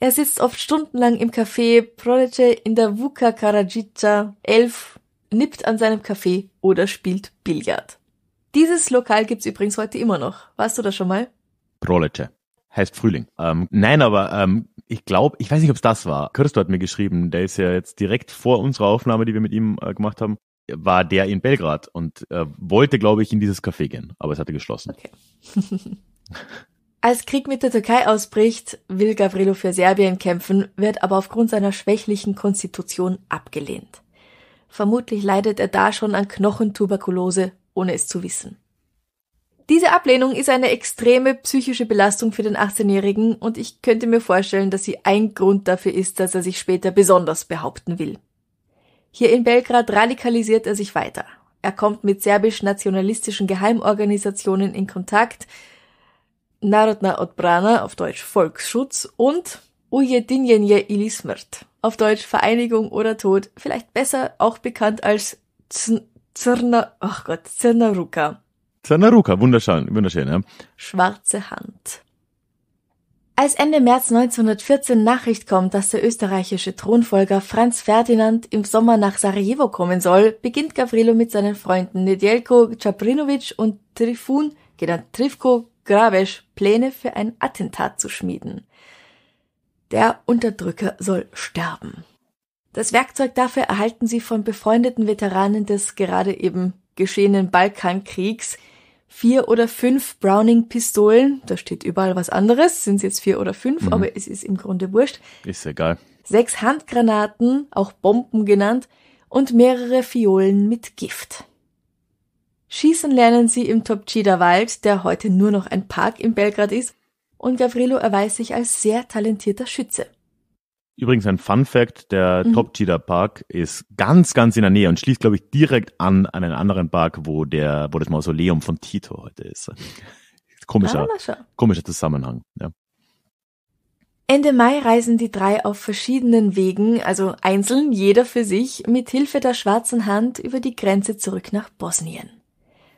Er sitzt oft stundenlang im Café Prolece in der Vuka Karadzica 11 nippt an seinem Kaffee oder spielt Billard. Dieses Lokal gibt's übrigens heute immer noch. Warst du da schon mal? Prolece. Heißt Frühling. Ähm, nein, aber ähm, ich glaube, ich weiß nicht, ob es das war. Christo hat mir geschrieben, der ist ja jetzt direkt vor unserer Aufnahme, die wir mit ihm äh, gemacht haben, war der in Belgrad und äh, wollte, glaube ich, in dieses Café gehen, aber es hatte geschlossen. Okay. Als Krieg mit der Türkei ausbricht, will Gavrilo für Serbien kämpfen, wird aber aufgrund seiner schwächlichen Konstitution abgelehnt. Vermutlich leidet er da schon an Knochentuberkulose, ohne es zu wissen. Diese Ablehnung ist eine extreme psychische Belastung für den 18-Jährigen und ich könnte mir vorstellen, dass sie ein Grund dafür ist, dass er sich später besonders behaupten will. Hier in Belgrad radikalisiert er sich weiter. Er kommt mit serbisch-nationalistischen Geheimorganisationen in Kontakt, Narodna Odbrana auf Deutsch Volksschutz und Ujedinjenje oh ili smrt, auf Deutsch Vereinigung oder Tod, vielleicht besser auch bekannt als Zirna, ach Gott, Zirnaruka. Zirnaruka, wunderschön, wunderschön, ja. Schwarze Hand. Als Ende März 1914 Nachricht kommt, dass der österreichische Thronfolger Franz Ferdinand im Sommer nach Sarajevo kommen soll, beginnt Gavrilo mit seinen Freunden Nedelko Czaprinovic und Trifun, genannt Trifko Grabesch, Pläne für ein Attentat zu schmieden. Der Unterdrücker soll sterben. Das Werkzeug dafür erhalten sie von befreundeten Veteranen des gerade eben geschehenen Balkankriegs. Vier oder fünf Browning-Pistolen, da steht überall was anderes, sind es jetzt vier oder fünf, mhm. aber es ist im Grunde wurscht. Ist egal. Sechs Handgranaten, auch Bomben genannt, und mehrere Fiolen mit Gift. Schießen lernen sie im Topchida Wald, der heute nur noch ein Park in Belgrad ist, und Gavrilo erweist sich als sehr talentierter Schütze. Übrigens ein Fun Fact, der mhm. Top Cheetah Park ist ganz, ganz in der Nähe und schließt, glaube ich, direkt an einen anderen Park, wo, der, wo das Mausoleum von Tito heute ist. Komischer, ah, komischer Zusammenhang. Ja. Ende Mai reisen die drei auf verschiedenen Wegen, also einzeln, jeder für sich, mit Hilfe der schwarzen Hand über die Grenze zurück nach Bosnien.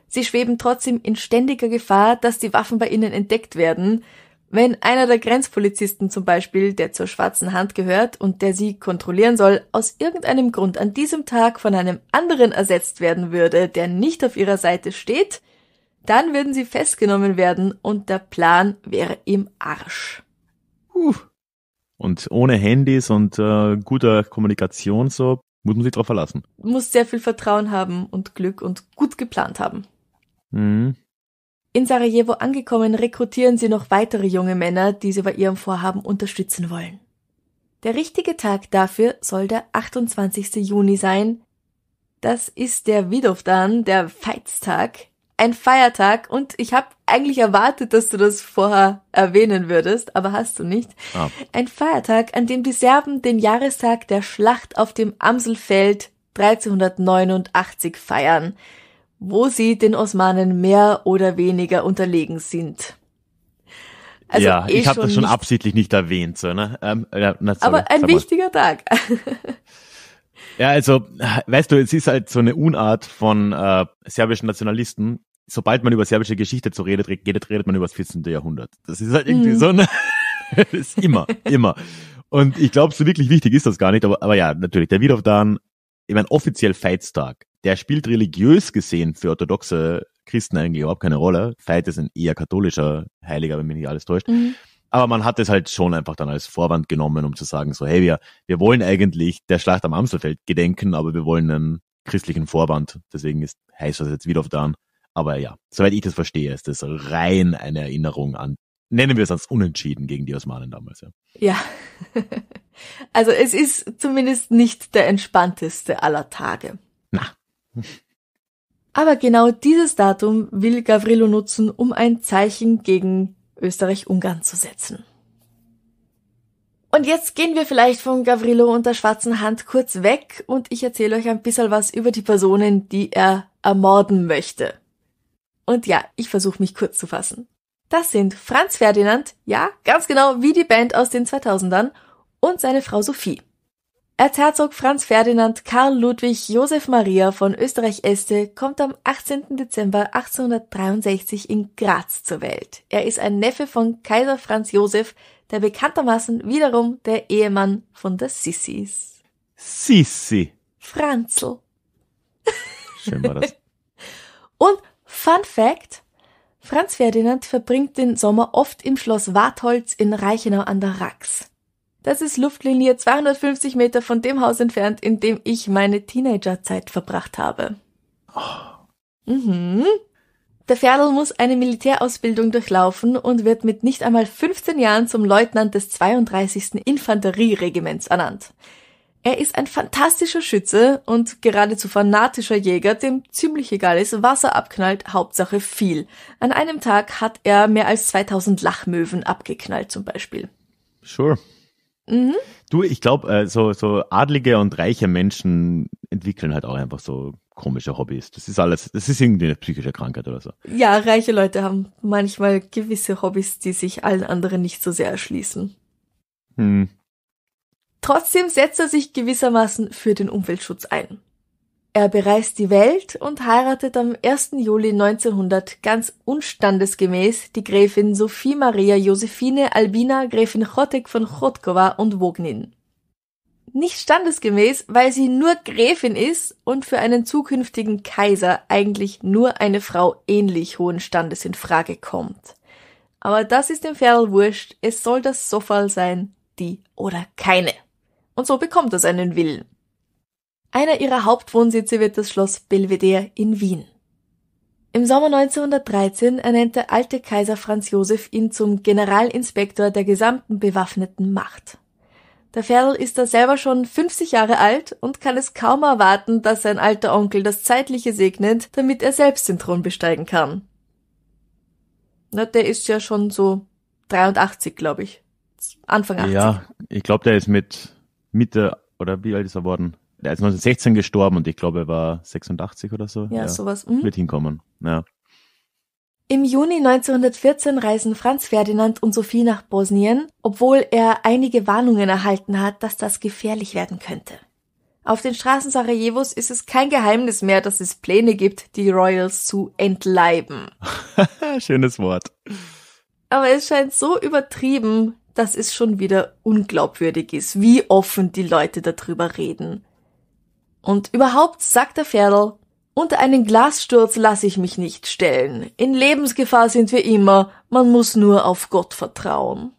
Sie schweben trotzdem in ständiger Gefahr, dass die Waffen bei ihnen entdeckt werden, wenn einer der Grenzpolizisten zum Beispiel, der zur schwarzen Hand gehört und der sie kontrollieren soll, aus irgendeinem Grund an diesem Tag von einem anderen ersetzt werden würde, der nicht auf ihrer Seite steht, dann würden sie festgenommen werden und der Plan wäre im Arsch. Uh. Und ohne Handys und äh, guter Kommunikation so muss man sich drauf verlassen. Muss sehr viel Vertrauen haben und Glück und gut geplant haben. Mhm. In Sarajevo angekommen, rekrutieren sie noch weitere junge Männer, die sie bei ihrem Vorhaben unterstützen wollen. Der richtige Tag dafür soll der 28. Juni sein. Das ist der Vidovdan, der Feitstag, ein Feiertag und ich habe eigentlich erwartet, dass du das vorher erwähnen würdest, aber hast du nicht. Ah. Ein Feiertag, an dem die Serben den Jahrestag der Schlacht auf dem Amselfeld 1389 feiern wo sie den Osmanen mehr oder weniger unterlegen sind. Also ja, eh ich habe das schon nicht absichtlich nicht erwähnt. So, ne? Ähm, ja, na, sorry, aber ein wichtiger Tag. ja, also, weißt du, es ist halt so eine Unart von äh, serbischen Nationalisten. Sobald man über serbische Geschichte zu redet, redet, redet man über das 14. Jahrhundert. Das ist halt irgendwie hm. so ne? das ist immer, immer. Und ich glaube, so wirklich wichtig ist das gar nicht. Aber, aber ja, natürlich, der Wiedow ich meine, offiziell Feitstag, der spielt religiös gesehen für orthodoxe Christen eigentlich überhaupt keine Rolle. Feit ist ein eher katholischer Heiliger, wenn mich nicht alles täuscht. Mhm. Aber man hat es halt schon einfach dann als Vorwand genommen, um zu sagen, so, hey, wir, wir wollen eigentlich der Schlacht am Amselfeld gedenken, aber wir wollen einen christlichen Vorwand. Deswegen ist, heißt das jetzt wieder auf an. Aber ja, soweit ich das verstehe, ist das rein eine Erinnerung an, nennen wir es als Unentschieden gegen die Osmanen damals. Ja. ja. Also es ist zumindest nicht der entspannteste aller Tage. Na. Aber genau dieses Datum will Gavrilo nutzen, um ein Zeichen gegen Österreich-Ungarn zu setzen. Und jetzt gehen wir vielleicht von Gavrilo und der schwarzen Hand kurz weg und ich erzähle euch ein bisschen was über die Personen, die er ermorden möchte. Und ja, ich versuche mich kurz zu fassen. Das sind Franz Ferdinand, ja, ganz genau wie die Band aus den 2000ern, und seine Frau Sophie. Erzherzog Franz Ferdinand Karl Ludwig Josef Maria von Österreich-Este kommt am 18. Dezember 1863 in Graz zur Welt. Er ist ein Neffe von Kaiser Franz Josef, der bekanntermaßen wiederum der Ehemann von der Sissi ist. Sissi. Franzl. Schön war das. und Fun Fact, Franz Ferdinand verbringt den Sommer oft im Schloss Wartholz in Reichenau an der Rax. Das ist Luftlinie 250 Meter von dem Haus entfernt, in dem ich meine Teenagerzeit verbracht habe. Oh. Mhm. Der Ferdl muss eine Militärausbildung durchlaufen und wird mit nicht einmal 15 Jahren zum Leutnant des 32. Infanterieregiments ernannt. Er ist ein fantastischer Schütze und geradezu fanatischer Jäger, dem ziemlich egal ist, was er abknallt, Hauptsache viel. An einem Tag hat er mehr als 2000 Lachmöwen abgeknallt zum Beispiel. Sure. Mhm. Du, ich glaube, äh, so, so adlige und reiche Menschen entwickeln halt auch einfach so komische Hobbys. Das ist alles, das ist irgendwie eine psychische Krankheit oder so. Ja, reiche Leute haben manchmal gewisse Hobbys, die sich allen anderen nicht so sehr erschließen. Hm. Trotzdem setzt er sich gewissermaßen für den Umweltschutz ein. Er bereist die Welt und heiratet am 1. Juli 1900 ganz unstandesgemäß die Gräfin Sophie Maria Josephine Albina Gräfin Chotek von Chotkova und Wognin. Nicht standesgemäß, weil sie nur Gräfin ist und für einen zukünftigen Kaiser eigentlich nur eine Frau ähnlich hohen Standes in Frage kommt. Aber das ist dem Ferl wurscht, es soll das Sofal sein, die oder keine. Und so bekommt er seinen Willen. Einer ihrer Hauptwohnsitze wird das Schloss Belvedere in Wien. Im Sommer 1913 ernennt der alte Kaiser Franz Josef ihn zum Generalinspektor der gesamten bewaffneten Macht. Der Ferdl ist da selber schon 50 Jahre alt und kann es kaum erwarten, dass sein alter Onkel das Zeitliche segnet, damit er selbst den Thron besteigen kann. Na, der ist ja schon so 83, glaube ich. Anfang 80. Ja, ich glaube, der ist mit Mitte oder wie alt ist er worden? er ist 1916 gestorben und ich glaube, er war 86 oder so. Ja, ja. sowas. Mhm. Wird hinkommen. Ja. Im Juni 1914 reisen Franz Ferdinand und Sophie nach Bosnien, obwohl er einige Warnungen erhalten hat, dass das gefährlich werden könnte. Auf den Straßen Sarajevos ist es kein Geheimnis mehr, dass es Pläne gibt, die Royals zu entleiben. Schönes Wort. Aber es scheint so übertrieben, dass es schon wieder unglaubwürdig ist, wie offen die Leute darüber reden. Und überhaupt sagt der Ferdl, unter einen Glassturz lasse ich mich nicht stellen. In Lebensgefahr sind wir immer, man muss nur auf Gott vertrauen.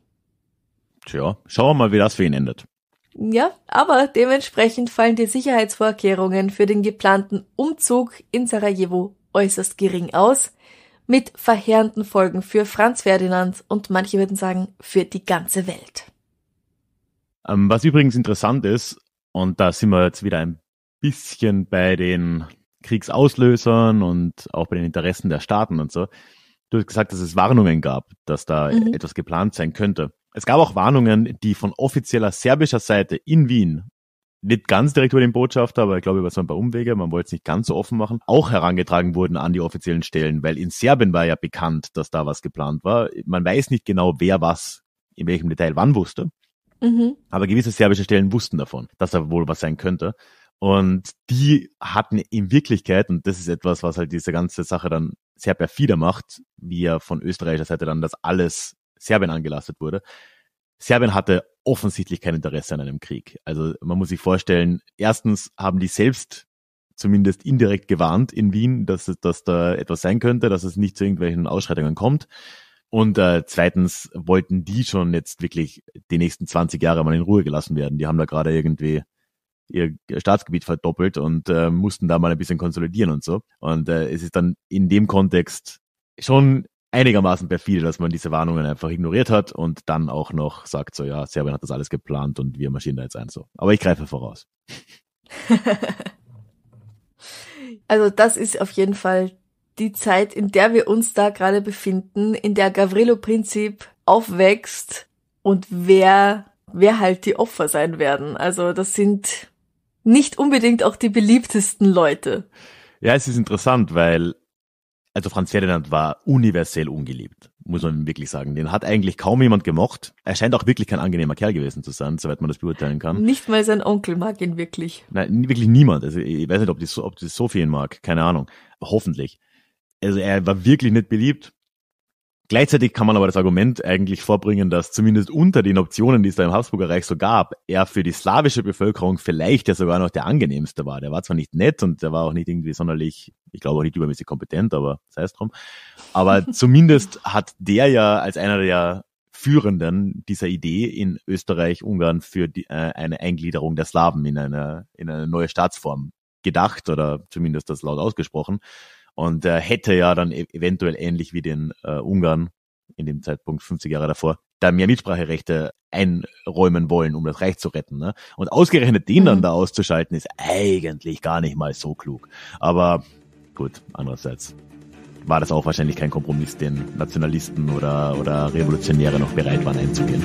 Tja, schauen wir mal, wie das für ihn endet. Ja, aber dementsprechend fallen die Sicherheitsvorkehrungen für den geplanten Umzug in Sarajevo äußerst gering aus, mit verheerenden Folgen für Franz Ferdinand und manche würden sagen für die ganze Welt. Ähm, was übrigens interessant ist, und da sind wir jetzt wieder ein bisschen bei den Kriegsauslösern und auch bei den Interessen der Staaten und so. Du hast gesagt, dass es Warnungen gab, dass da mhm. etwas geplant sein könnte. Es gab auch Warnungen, die von offizieller serbischer Seite in Wien, nicht ganz direkt über den Botschafter, aber ich glaube über so ein paar Umwege, man wollte es nicht ganz so offen machen, auch herangetragen wurden an die offiziellen Stellen, weil in Serbien war ja bekannt, dass da was geplant war. Man weiß nicht genau, wer was in welchem Detail wann wusste. Mhm. Aber gewisse serbische Stellen wussten davon, dass da wohl was sein könnte. Und die hatten in Wirklichkeit, und das ist etwas, was halt diese ganze Sache dann sehr perfider macht, wie ja von österreichischer Seite dann das alles Serbien angelastet wurde. Serbien hatte offensichtlich kein Interesse an einem Krieg. Also man muss sich vorstellen, erstens haben die selbst zumindest indirekt gewarnt in Wien, dass, dass da etwas sein könnte, dass es nicht zu irgendwelchen Ausschreitungen kommt. Und äh, zweitens wollten die schon jetzt wirklich die nächsten 20 Jahre mal in Ruhe gelassen werden. Die haben da gerade irgendwie ihr Staatsgebiet verdoppelt und äh, mussten da mal ein bisschen konsolidieren und so. Und äh, es ist dann in dem Kontext schon einigermaßen perfide, dass man diese Warnungen einfach ignoriert hat und dann auch noch sagt so, ja, Serbien hat das alles geplant und wir marschieren da jetzt ein so. Aber ich greife voraus. also das ist auf jeden Fall die Zeit, in der wir uns da gerade befinden, in der Gavrilo-Prinzip aufwächst und wer, wer halt die Opfer sein werden. Also das sind nicht unbedingt auch die beliebtesten Leute. Ja, es ist interessant, weil also Franz Ferdinand war universell ungeliebt, muss man wirklich sagen. Den hat eigentlich kaum jemand gemocht. Er scheint auch wirklich kein angenehmer Kerl gewesen zu sein, soweit man das beurteilen kann. Nicht mal sein Onkel mag ihn wirklich. Nein, wirklich niemand. Also ich weiß nicht, ob die, ob die Sophie ihn mag. Keine Ahnung. Hoffentlich. Also er war wirklich nicht beliebt. Gleichzeitig kann man aber das Argument eigentlich vorbringen, dass zumindest unter den Optionen, die es da im Habsburger Reich so gab, er für die slawische Bevölkerung vielleicht ja sogar noch der angenehmste war. Der war zwar nicht nett und der war auch nicht irgendwie sonderlich, ich glaube auch nicht übermäßig kompetent, aber sei es drum. Aber zumindest hat der ja als einer der Führenden dieser Idee in Österreich, Ungarn für die, äh, eine Eingliederung der Slawen in eine, in eine neue Staatsform gedacht oder zumindest das laut ausgesprochen. Und er äh, hätte ja dann e-, eventuell ähnlich wie den äh, Ungarn in dem Zeitpunkt 50 Jahre davor da mehr Mitspracherechte einräumen wollen, um das Reich zu retten. Ne? Und ausgerechnet den dann mhm. da auszuschalten, ist eigentlich gar nicht mal so klug. Aber gut, andererseits war das auch wahrscheinlich kein Kompromiss, den Nationalisten oder, oder Revolutionäre noch bereit waren einzugehen.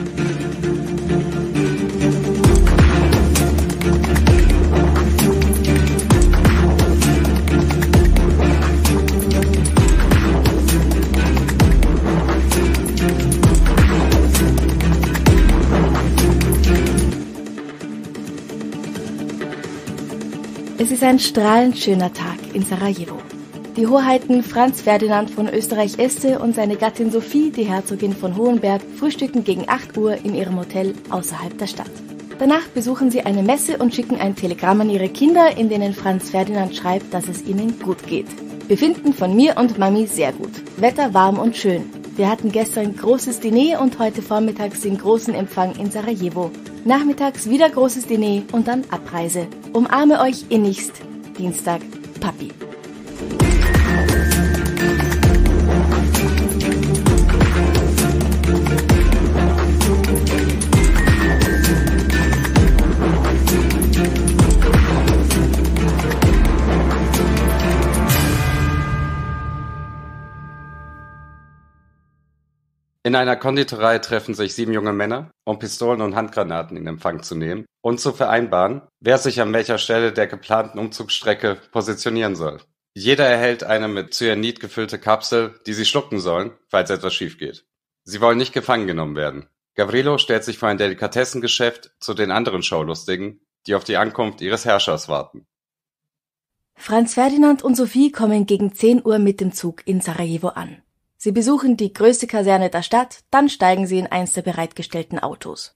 Es ist ein strahlend schöner Tag in Sarajevo. Die Hoheiten Franz Ferdinand von Österreich-Este und seine Gattin Sophie, die Herzogin von Hohenberg, frühstücken gegen 8 Uhr in ihrem Hotel außerhalb der Stadt. Danach besuchen sie eine Messe und schicken ein Telegramm an ihre Kinder, in denen Franz Ferdinand schreibt, dass es ihnen gut geht. Befinden von mir und Mami sehr gut. Wetter warm und schön. Wir hatten gestern großes Diner und heute Vormittags den großen Empfang in Sarajevo. Nachmittags wieder großes Diner und dann Abreise. Umarme euch innigst. Dienstag, Papi. In einer Konditorei treffen sich sieben junge Männer, um Pistolen und Handgranaten in Empfang zu nehmen und zu vereinbaren, wer sich an welcher Stelle der geplanten Umzugsstrecke positionieren soll. Jeder erhält eine mit Cyanid gefüllte Kapsel, die sie schlucken sollen, falls etwas schief geht. Sie wollen nicht gefangen genommen werden. Gavrilo stellt sich vor ein Delikatessengeschäft zu den anderen Schaulustigen, die auf die Ankunft ihres Herrschers warten. Franz Ferdinand und Sophie kommen gegen 10 Uhr mit dem Zug in Sarajevo an. Sie besuchen die größte Kaserne der Stadt, dann steigen sie in eins der bereitgestellten Autos.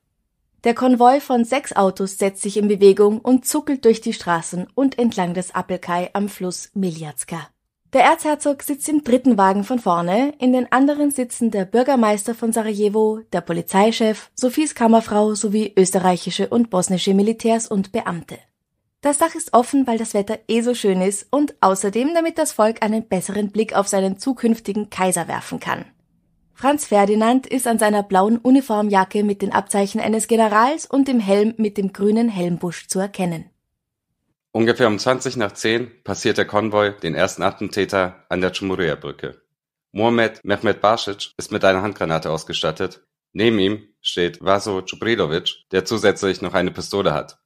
Der Konvoi von sechs Autos setzt sich in Bewegung und zuckelt durch die Straßen und entlang des Appelkai am Fluss Miljatska. Der Erzherzog sitzt im dritten Wagen von vorne, in den anderen sitzen der Bürgermeister von Sarajevo, der Polizeichef, Sophies Kammerfrau sowie österreichische und bosnische Militärs und Beamte. Das Dach ist offen, weil das Wetter eh so schön ist und außerdem, damit das Volk einen besseren Blick auf seinen zukünftigen Kaiser werfen kann. Franz Ferdinand ist an seiner blauen Uniformjacke mit den Abzeichen eines Generals und dem Helm mit dem grünen Helmbusch zu erkennen. Ungefähr um 20 nach 10 passiert der Konvoi den ersten Attentäter an der chumuria brücke Mohamed Mehmet Basic ist mit einer Handgranate ausgestattet. Neben ihm steht Vaso Djubrilovic, der zusätzlich noch eine Pistole hat.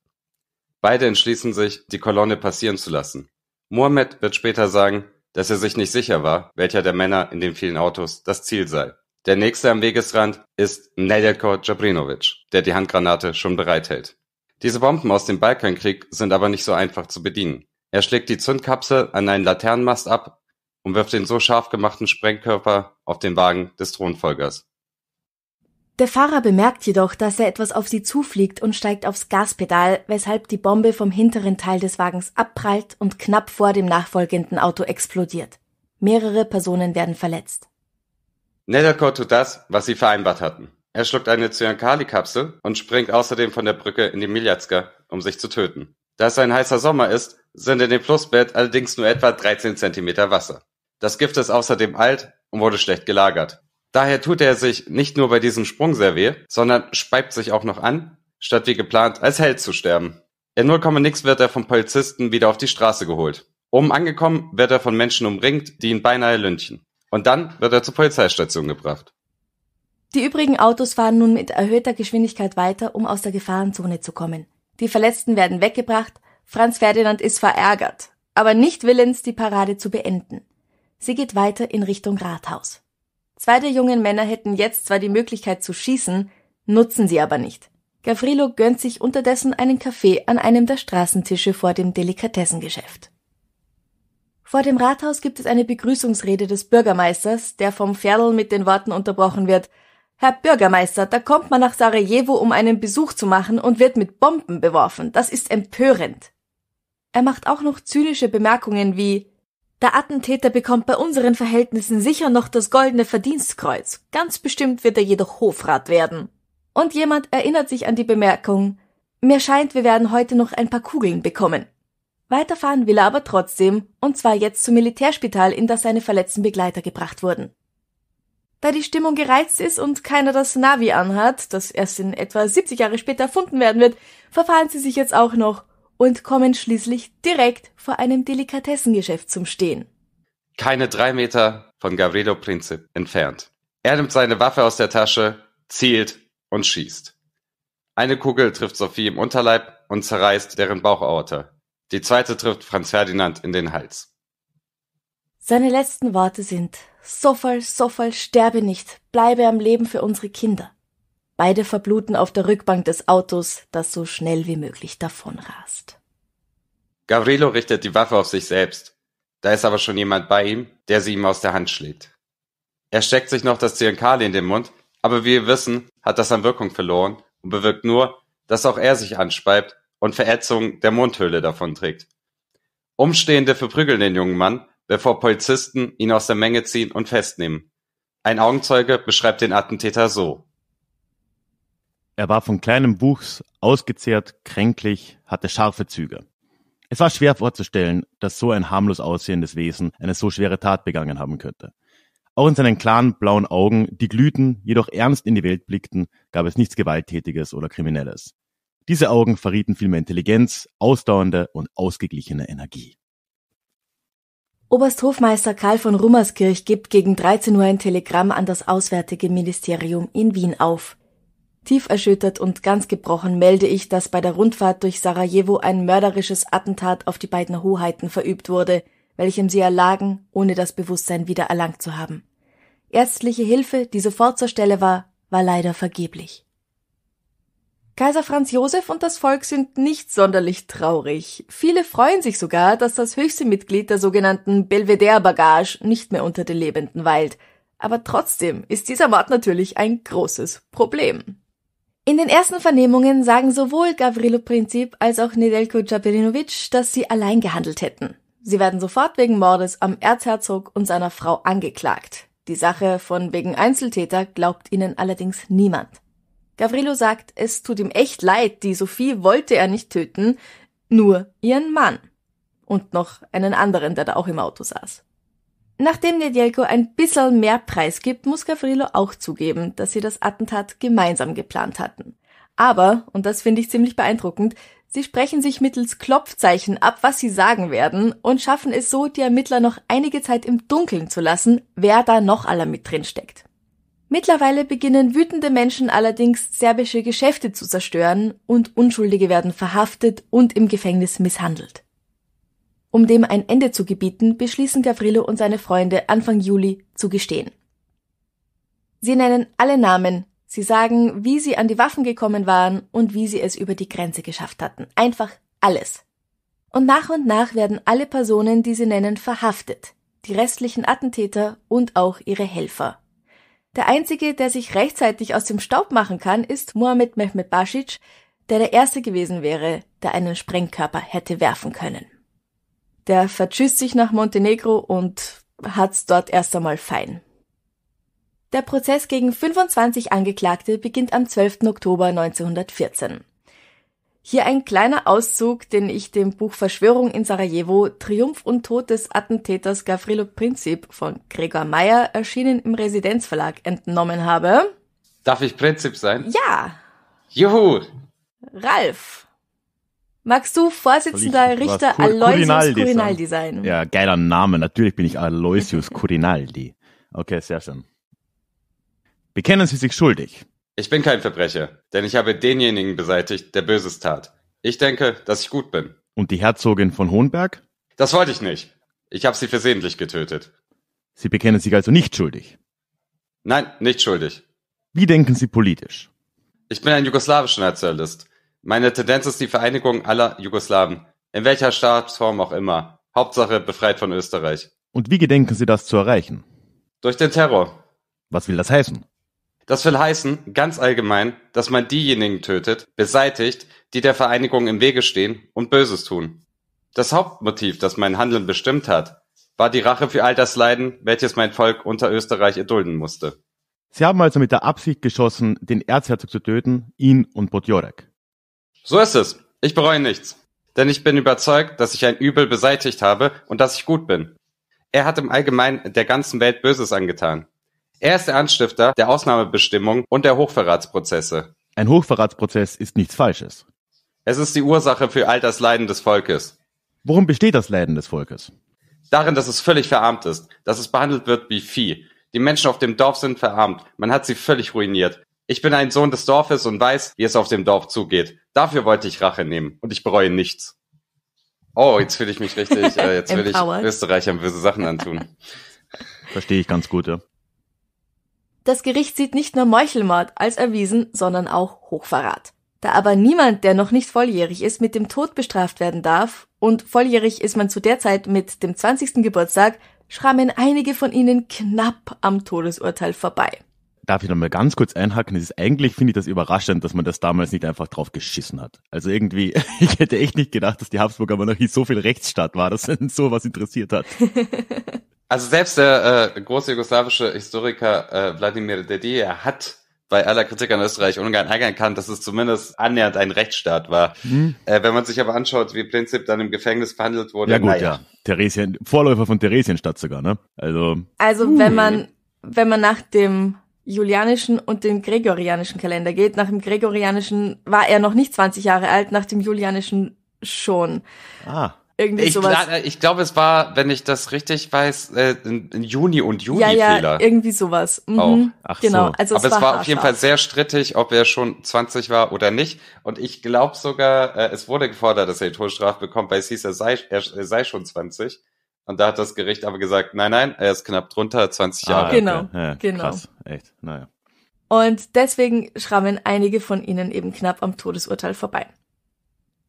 Beide entschließen sich, die Kolonne passieren zu lassen. Mohammed wird später sagen, dass er sich nicht sicher war, welcher der Männer in den vielen Autos das Ziel sei. Der nächste am Wegesrand ist Nedelko Jabrinovic, der die Handgranate schon bereithält. Diese Bomben aus dem Balkankrieg sind aber nicht so einfach zu bedienen. Er schlägt die Zündkapsel an einen Laternenmast ab und wirft den so scharf gemachten Sprengkörper auf den Wagen des Thronfolgers. Der Fahrer bemerkt jedoch, dass er etwas auf sie zufliegt und steigt aufs Gaspedal, weshalb die Bombe vom hinteren Teil des Wagens abprallt und knapp vor dem nachfolgenden Auto explodiert. Mehrere Personen werden verletzt. Nethercore tut das, was sie vereinbart hatten. Er schluckt eine Cyankali-Kapsel und springt außerdem von der Brücke in die Miljatska, um sich zu töten. Da es ein heißer Sommer ist, sind in dem Flussbett allerdings nur etwa 13 cm Wasser. Das Gift ist außerdem alt und wurde schlecht gelagert. Daher tut er sich nicht nur bei diesem Sprung sehr weh, sondern speibt sich auch noch an, statt wie geplant als Held zu sterben. In 0, nix wird er vom Polizisten wieder auf die Straße geholt. Oben angekommen wird er von Menschen umringt, die ihn beinahe lünchen. Und dann wird er zur Polizeistation gebracht. Die übrigen Autos fahren nun mit erhöhter Geschwindigkeit weiter, um aus der Gefahrenzone zu kommen. Die Verletzten werden weggebracht, Franz Ferdinand ist verärgert, aber nicht willens, die Parade zu beenden. Sie geht weiter in Richtung Rathaus. Zwei der jungen Männer hätten jetzt zwar die Möglichkeit zu schießen, nutzen sie aber nicht. Gavrilo gönnt sich unterdessen einen Kaffee an einem der Straßentische vor dem Delikatessengeschäft. Vor dem Rathaus gibt es eine Begrüßungsrede des Bürgermeisters, der vom Ferdl mit den Worten unterbrochen wird Herr Bürgermeister, da kommt man nach Sarajevo, um einen Besuch zu machen und wird mit Bomben beworfen. Das ist empörend. Er macht auch noch zynische Bemerkungen wie der Attentäter bekommt bei unseren Verhältnissen sicher noch das goldene Verdienstkreuz. Ganz bestimmt wird er jedoch Hofrat werden. Und jemand erinnert sich an die Bemerkung, mir scheint, wir werden heute noch ein paar Kugeln bekommen. Weiterfahren will er aber trotzdem, und zwar jetzt zum Militärspital, in das seine verletzten Begleiter gebracht wurden. Da die Stimmung gereizt ist und keiner das Navi anhat, das erst in etwa 70 Jahre später erfunden werden wird, verfahren sie sich jetzt auch noch und kommen schließlich direkt vor einem Delikatessengeschäft zum Stehen. Keine drei Meter von Gavrilo Princip entfernt. Er nimmt seine Waffe aus der Tasche, zielt und schießt. Eine Kugel trifft Sophie im Unterleib und zerreißt deren Bauchaorte. Die zweite trifft Franz Ferdinand in den Hals. Seine letzten Worte sind, Sofal, Sofal, sterbe nicht, bleibe am Leben für unsere Kinder. Beide verbluten auf der Rückbank des Autos, das so schnell wie möglich davonrast. Gavrilo richtet die Waffe auf sich selbst. Da ist aber schon jemand bei ihm, der sie ihm aus der Hand schlägt. Er steckt sich noch das Zyankali in den Mund, aber wie wir wissen, hat das an Wirkung verloren und bewirkt nur, dass auch er sich anspeibt und Verätzung der Mundhöhle davonträgt. Umstehende verprügeln den jungen Mann, bevor Polizisten ihn aus der Menge ziehen und festnehmen. Ein Augenzeuge beschreibt den Attentäter so. Er war von kleinem Wuchs, ausgezehrt, kränklich, hatte scharfe Züge. Es war schwer vorzustellen, dass so ein harmlos aussehendes Wesen eine so schwere Tat begangen haben könnte. Auch in seinen klaren blauen Augen, die glühten, jedoch ernst in die Welt blickten, gab es nichts Gewalttätiges oder Kriminelles. Diese Augen verrieten vielmehr Intelligenz, ausdauernde und ausgeglichene Energie. Obersthofmeister Karl von Rummerskirch gibt gegen 13 Uhr ein Telegramm an das Auswärtige Ministerium in Wien auf. Tief erschüttert und ganz gebrochen melde ich, dass bei der Rundfahrt durch Sarajevo ein mörderisches Attentat auf die beiden Hoheiten verübt wurde, welchem sie erlagen, ohne das Bewusstsein wieder erlangt zu haben. Ärztliche Hilfe, die sofort zur Stelle war, war leider vergeblich. Kaiser Franz Josef und das Volk sind nicht sonderlich traurig. Viele freuen sich sogar, dass das höchste Mitglied der sogenannten Belvedere-Bagage nicht mehr unter den Lebenden weilt. Aber trotzdem ist dieser Mord natürlich ein großes Problem. In den ersten Vernehmungen sagen sowohl Gavrilo Princip als auch Nedelko Djaperinovic, dass sie allein gehandelt hätten. Sie werden sofort wegen Mordes am Erzherzog und seiner Frau angeklagt. Die Sache von wegen Einzeltäter glaubt ihnen allerdings niemand. Gavrilo sagt, es tut ihm echt leid, die Sophie wollte er nicht töten, nur ihren Mann. Und noch einen anderen, der da auch im Auto saß. Nachdem Nedelko ein bisschen mehr Preis gibt, muss Gavrilo auch zugeben, dass sie das Attentat gemeinsam geplant hatten. Aber, und das finde ich ziemlich beeindruckend, sie sprechen sich mittels Klopfzeichen ab, was sie sagen werden und schaffen es so, die Ermittler noch einige Zeit im Dunkeln zu lassen, wer da noch aller mit drin steckt. Mittlerweile beginnen wütende Menschen allerdings serbische Geschäfte zu zerstören und Unschuldige werden verhaftet und im Gefängnis misshandelt. Um dem ein Ende zu gebieten, beschließen Gavrilo und seine Freunde, Anfang Juli zu gestehen. Sie nennen alle Namen, sie sagen, wie sie an die Waffen gekommen waren und wie sie es über die Grenze geschafft hatten. Einfach alles. Und nach und nach werden alle Personen, die sie nennen, verhaftet, die restlichen Attentäter und auch ihre Helfer. Der einzige, der sich rechtzeitig aus dem Staub machen kann, ist Mohamed Mehmet Basic, der der erste gewesen wäre, der einen Sprengkörper hätte werfen können. Der vertschüsst sich nach Montenegro und hat's dort erst einmal fein. Der Prozess gegen 25 Angeklagte beginnt am 12. Oktober 1914. Hier ein kleiner Auszug, den ich dem Buch Verschwörung in Sarajevo, Triumph und Tod des Attentäters Gavrilo Princip von Gregor Meyer, erschienen im Residenzverlag, entnommen habe. Darf ich Prinzip sein? Ja. Juhu. Ralf, Magst du Vorsitzender Richter Kur Aloysius Curinaldi, Curinaldi sein? Ja, geiler Name. Natürlich bin ich Aloysius Curinaldi. Okay, sehr schön. Bekennen Sie sich schuldig. Ich bin kein Verbrecher, denn ich habe denjenigen beseitigt, der Böses tat. Ich denke, dass ich gut bin. Und die Herzogin von Hohenberg? Das wollte ich nicht. Ich habe sie versehentlich getötet. Sie bekennen sich also nicht schuldig? Nein, nicht schuldig. Wie denken Sie politisch? Ich bin ein jugoslawischer Nationalist meine Tendenz ist die Vereinigung aller Jugoslawen, in welcher Staatsform auch immer. Hauptsache befreit von Österreich. Und wie gedenken Sie das zu erreichen? Durch den Terror. Was will das heißen? Das will heißen, ganz allgemein, dass man diejenigen tötet, beseitigt, die der Vereinigung im Wege stehen und Böses tun. Das Hauptmotiv, das mein Handeln bestimmt hat, war die Rache für all das Leiden, welches mein Volk unter Österreich erdulden musste. Sie haben also mit der Absicht geschossen, den Erzherzog zu töten, ihn und Podjorek. So ist es. Ich bereue nichts. Denn ich bin überzeugt, dass ich ein Übel beseitigt habe und dass ich gut bin. Er hat im Allgemeinen der ganzen Welt Böses angetan. Er ist der Anstifter der Ausnahmebestimmung und der Hochverratsprozesse. Ein Hochverratsprozess ist nichts Falsches. Es ist die Ursache für all das Leiden des Volkes. Worum besteht das Leiden des Volkes? Darin, dass es völlig verarmt ist, dass es behandelt wird wie Vieh. Die Menschen auf dem Dorf sind verarmt, man hat sie völlig ruiniert. Ich bin ein Sohn des Dorfes und weiß, wie es auf dem Dorf zugeht. Dafür wollte ich Rache nehmen und ich bereue nichts. Oh, jetzt fühle ich mich richtig, äh, jetzt will ich Österreichern böse Sachen antun. Verstehe ich ganz gut, ja. Das Gericht sieht nicht nur Meuchelmord als erwiesen, sondern auch Hochverrat. Da aber niemand, der noch nicht volljährig ist, mit dem Tod bestraft werden darf, und volljährig ist man zu der Zeit mit dem 20. Geburtstag, schrammen einige von ihnen knapp am Todesurteil vorbei darf ich noch mal ganz kurz einhaken? Es ist eigentlich, finde ich das überraschend, dass man das damals nicht einfach drauf geschissen hat. Also irgendwie, ich hätte echt nicht gedacht, dass die Habsburger Monarchie so viel Rechtsstaat war, dass so sowas interessiert hat. Also selbst der äh, große jugoslawische Historiker äh, Wladimir Dedier hat bei aller Kritik an Österreich und Ungarn kann, dass es zumindest annähernd ein Rechtsstaat war. Mhm. Äh, wenn man sich aber anschaut, wie Prinzip dann im Gefängnis verhandelt wurde. Ja gut, naja. ja. Theresien, Vorläufer von Theresienstadt sogar, ne? Also, also uh. wenn hm. man wenn man nach dem julianischen und den gregorianischen Kalender geht. Nach dem gregorianischen war er noch nicht 20 Jahre alt, nach dem julianischen schon. Ah. Irgendwie ich, sowas. ich glaube, es war, wenn ich das richtig weiß, äh, ein Juni und Juli ja, ja, irgendwie sowas. Mhm. Auch. Ach genau. So. Also es Aber es war, auf jeden Fall sehr strittig, ob er schon 20 war oder nicht. Und ich glaube sogar, äh, es wurde gefordert, dass er die Todesstrafe bekommt, weil es hieß, er sei, er sei schon 20. Und da hat das Gericht aber gesagt, nein, nein, er ist knapp drunter, 20 ah, Jahre. Ah, genau, okay. ja, genau. Krass, echt, naja. Und deswegen schrammen einige von ihnen eben knapp am Todesurteil vorbei.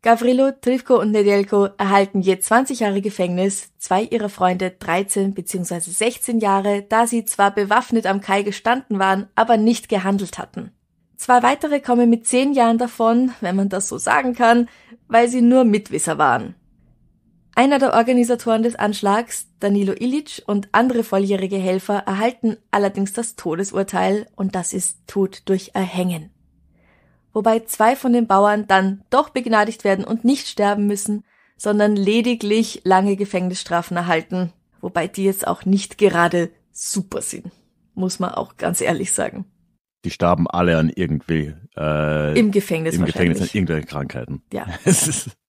Gavrilo, Trivko und Nedelko erhalten je 20 Jahre Gefängnis, zwei ihrer Freunde 13 bzw. 16 Jahre, da sie zwar bewaffnet am Kai gestanden waren, aber nicht gehandelt hatten. Zwei weitere kommen mit 10 Jahren davon, wenn man das so sagen kann, weil sie nur Mitwisser waren. Einer der Organisatoren des Anschlags, Danilo Illich und andere volljährige Helfer erhalten allerdings das Todesurteil und das ist Tod durch Erhängen. Wobei zwei von den Bauern dann doch begnadigt werden und nicht sterben müssen, sondern lediglich lange Gefängnisstrafen erhalten, wobei die jetzt auch nicht gerade super sind, muss man auch ganz ehrlich sagen. Die starben alle an irgendwie äh, im Gefängnis. Im Gefängnis an irgendwelchen Krankheiten. Ja.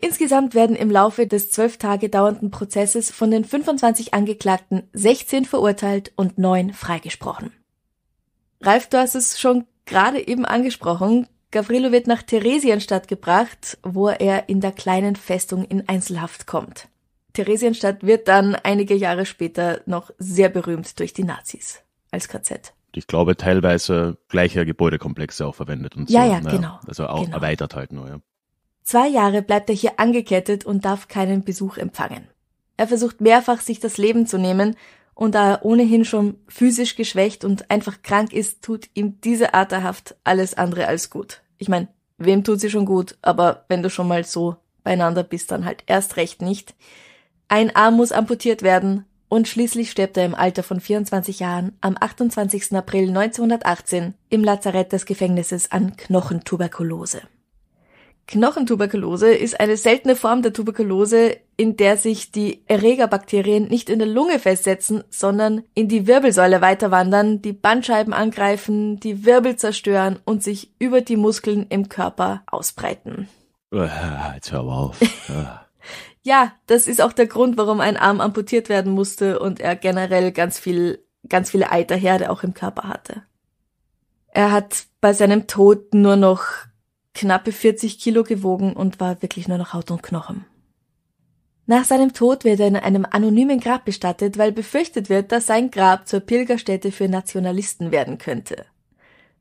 Insgesamt werden im Laufe des zwölf Tage dauernden Prozesses von den 25 Angeklagten 16 verurteilt und 9 freigesprochen. Ralf, du hast es schon gerade eben angesprochen. Gavrilo wird nach Theresienstadt gebracht, wo er in der kleinen Festung in Einzelhaft kommt. Theresienstadt wird dann einige Jahre später noch sehr berühmt durch die Nazis als KZ. Ich glaube, teilweise gleiche Gebäudekomplexe auch verwendet und so. Ja, ja, ne? genau. Also auch genau. erweitert halt nur, ja. Zwei Jahre bleibt er hier angekettet und darf keinen Besuch empfangen. Er versucht mehrfach, sich das Leben zu nehmen, und da er ohnehin schon physisch geschwächt und einfach krank ist, tut ihm diese Art der Haft alles andere als gut. Ich meine, wem tut sie schon gut, aber wenn du schon mal so beieinander bist, dann halt erst recht nicht. Ein Arm muss amputiert werden und schließlich stirbt er im Alter von 24 Jahren am 28. April 1918 im Lazarett des Gefängnisses an Knochentuberkulose. Knochentuberkulose ist eine seltene Form der Tuberkulose, in der sich die Erregerbakterien nicht in der Lunge festsetzen, sondern in die Wirbelsäule weiterwandern, die Bandscheiben angreifen, die Wirbel zerstören und sich über die Muskeln im Körper ausbreiten. Äh, jetzt hör mal auf. Äh. ja, das ist auch der Grund, warum ein Arm amputiert werden musste und er generell ganz viel, ganz viele Eiterherde auch im Körper hatte. Er hat bei seinem Tod nur noch knappe 40 Kilo gewogen und war wirklich nur noch Haut und Knochen. Nach seinem Tod wird er in einem anonymen Grab bestattet, weil befürchtet wird, dass sein Grab zur Pilgerstätte für Nationalisten werden könnte.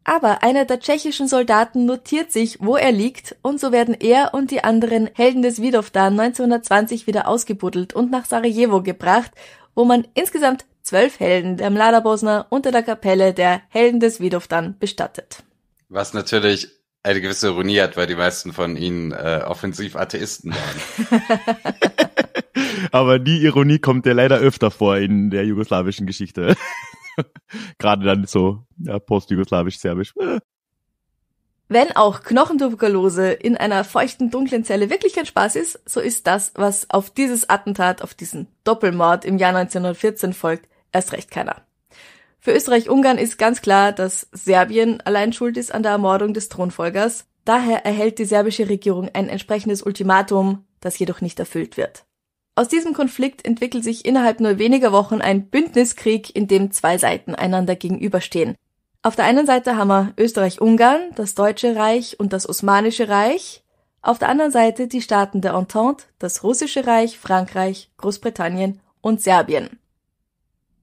Aber einer der tschechischen Soldaten notiert sich, wo er liegt, und so werden er und die anderen Helden des Widowdan 1920 wieder ausgebuddelt und nach Sarajevo gebracht, wo man insgesamt zwölf Helden der Mladabosna unter der Kapelle der Helden des Widowdan bestattet. Was natürlich eine gewisse Ironie hat, weil die meisten von ihnen äh, offensiv Atheisten waren. Aber die Ironie kommt ja leider öfter vor in der jugoslawischen Geschichte. Gerade dann so ja, postjugoslawisch-serbisch. Wenn auch Knochentuberkulose in einer feuchten, dunklen Zelle wirklich kein Spaß ist, so ist das, was auf dieses Attentat, auf diesen Doppelmord im Jahr 1914 folgt, erst recht keiner. Für Österreich-Ungarn ist ganz klar, dass Serbien allein schuld ist an der Ermordung des Thronfolgers. Daher erhält die serbische Regierung ein entsprechendes Ultimatum, das jedoch nicht erfüllt wird. Aus diesem Konflikt entwickelt sich innerhalb nur weniger Wochen ein Bündniskrieg, in dem zwei Seiten einander gegenüberstehen. Auf der einen Seite haben wir Österreich-Ungarn, das Deutsche Reich und das Osmanische Reich, auf der anderen Seite die Staaten der Entente, das Russische Reich, Frankreich, Großbritannien und Serbien.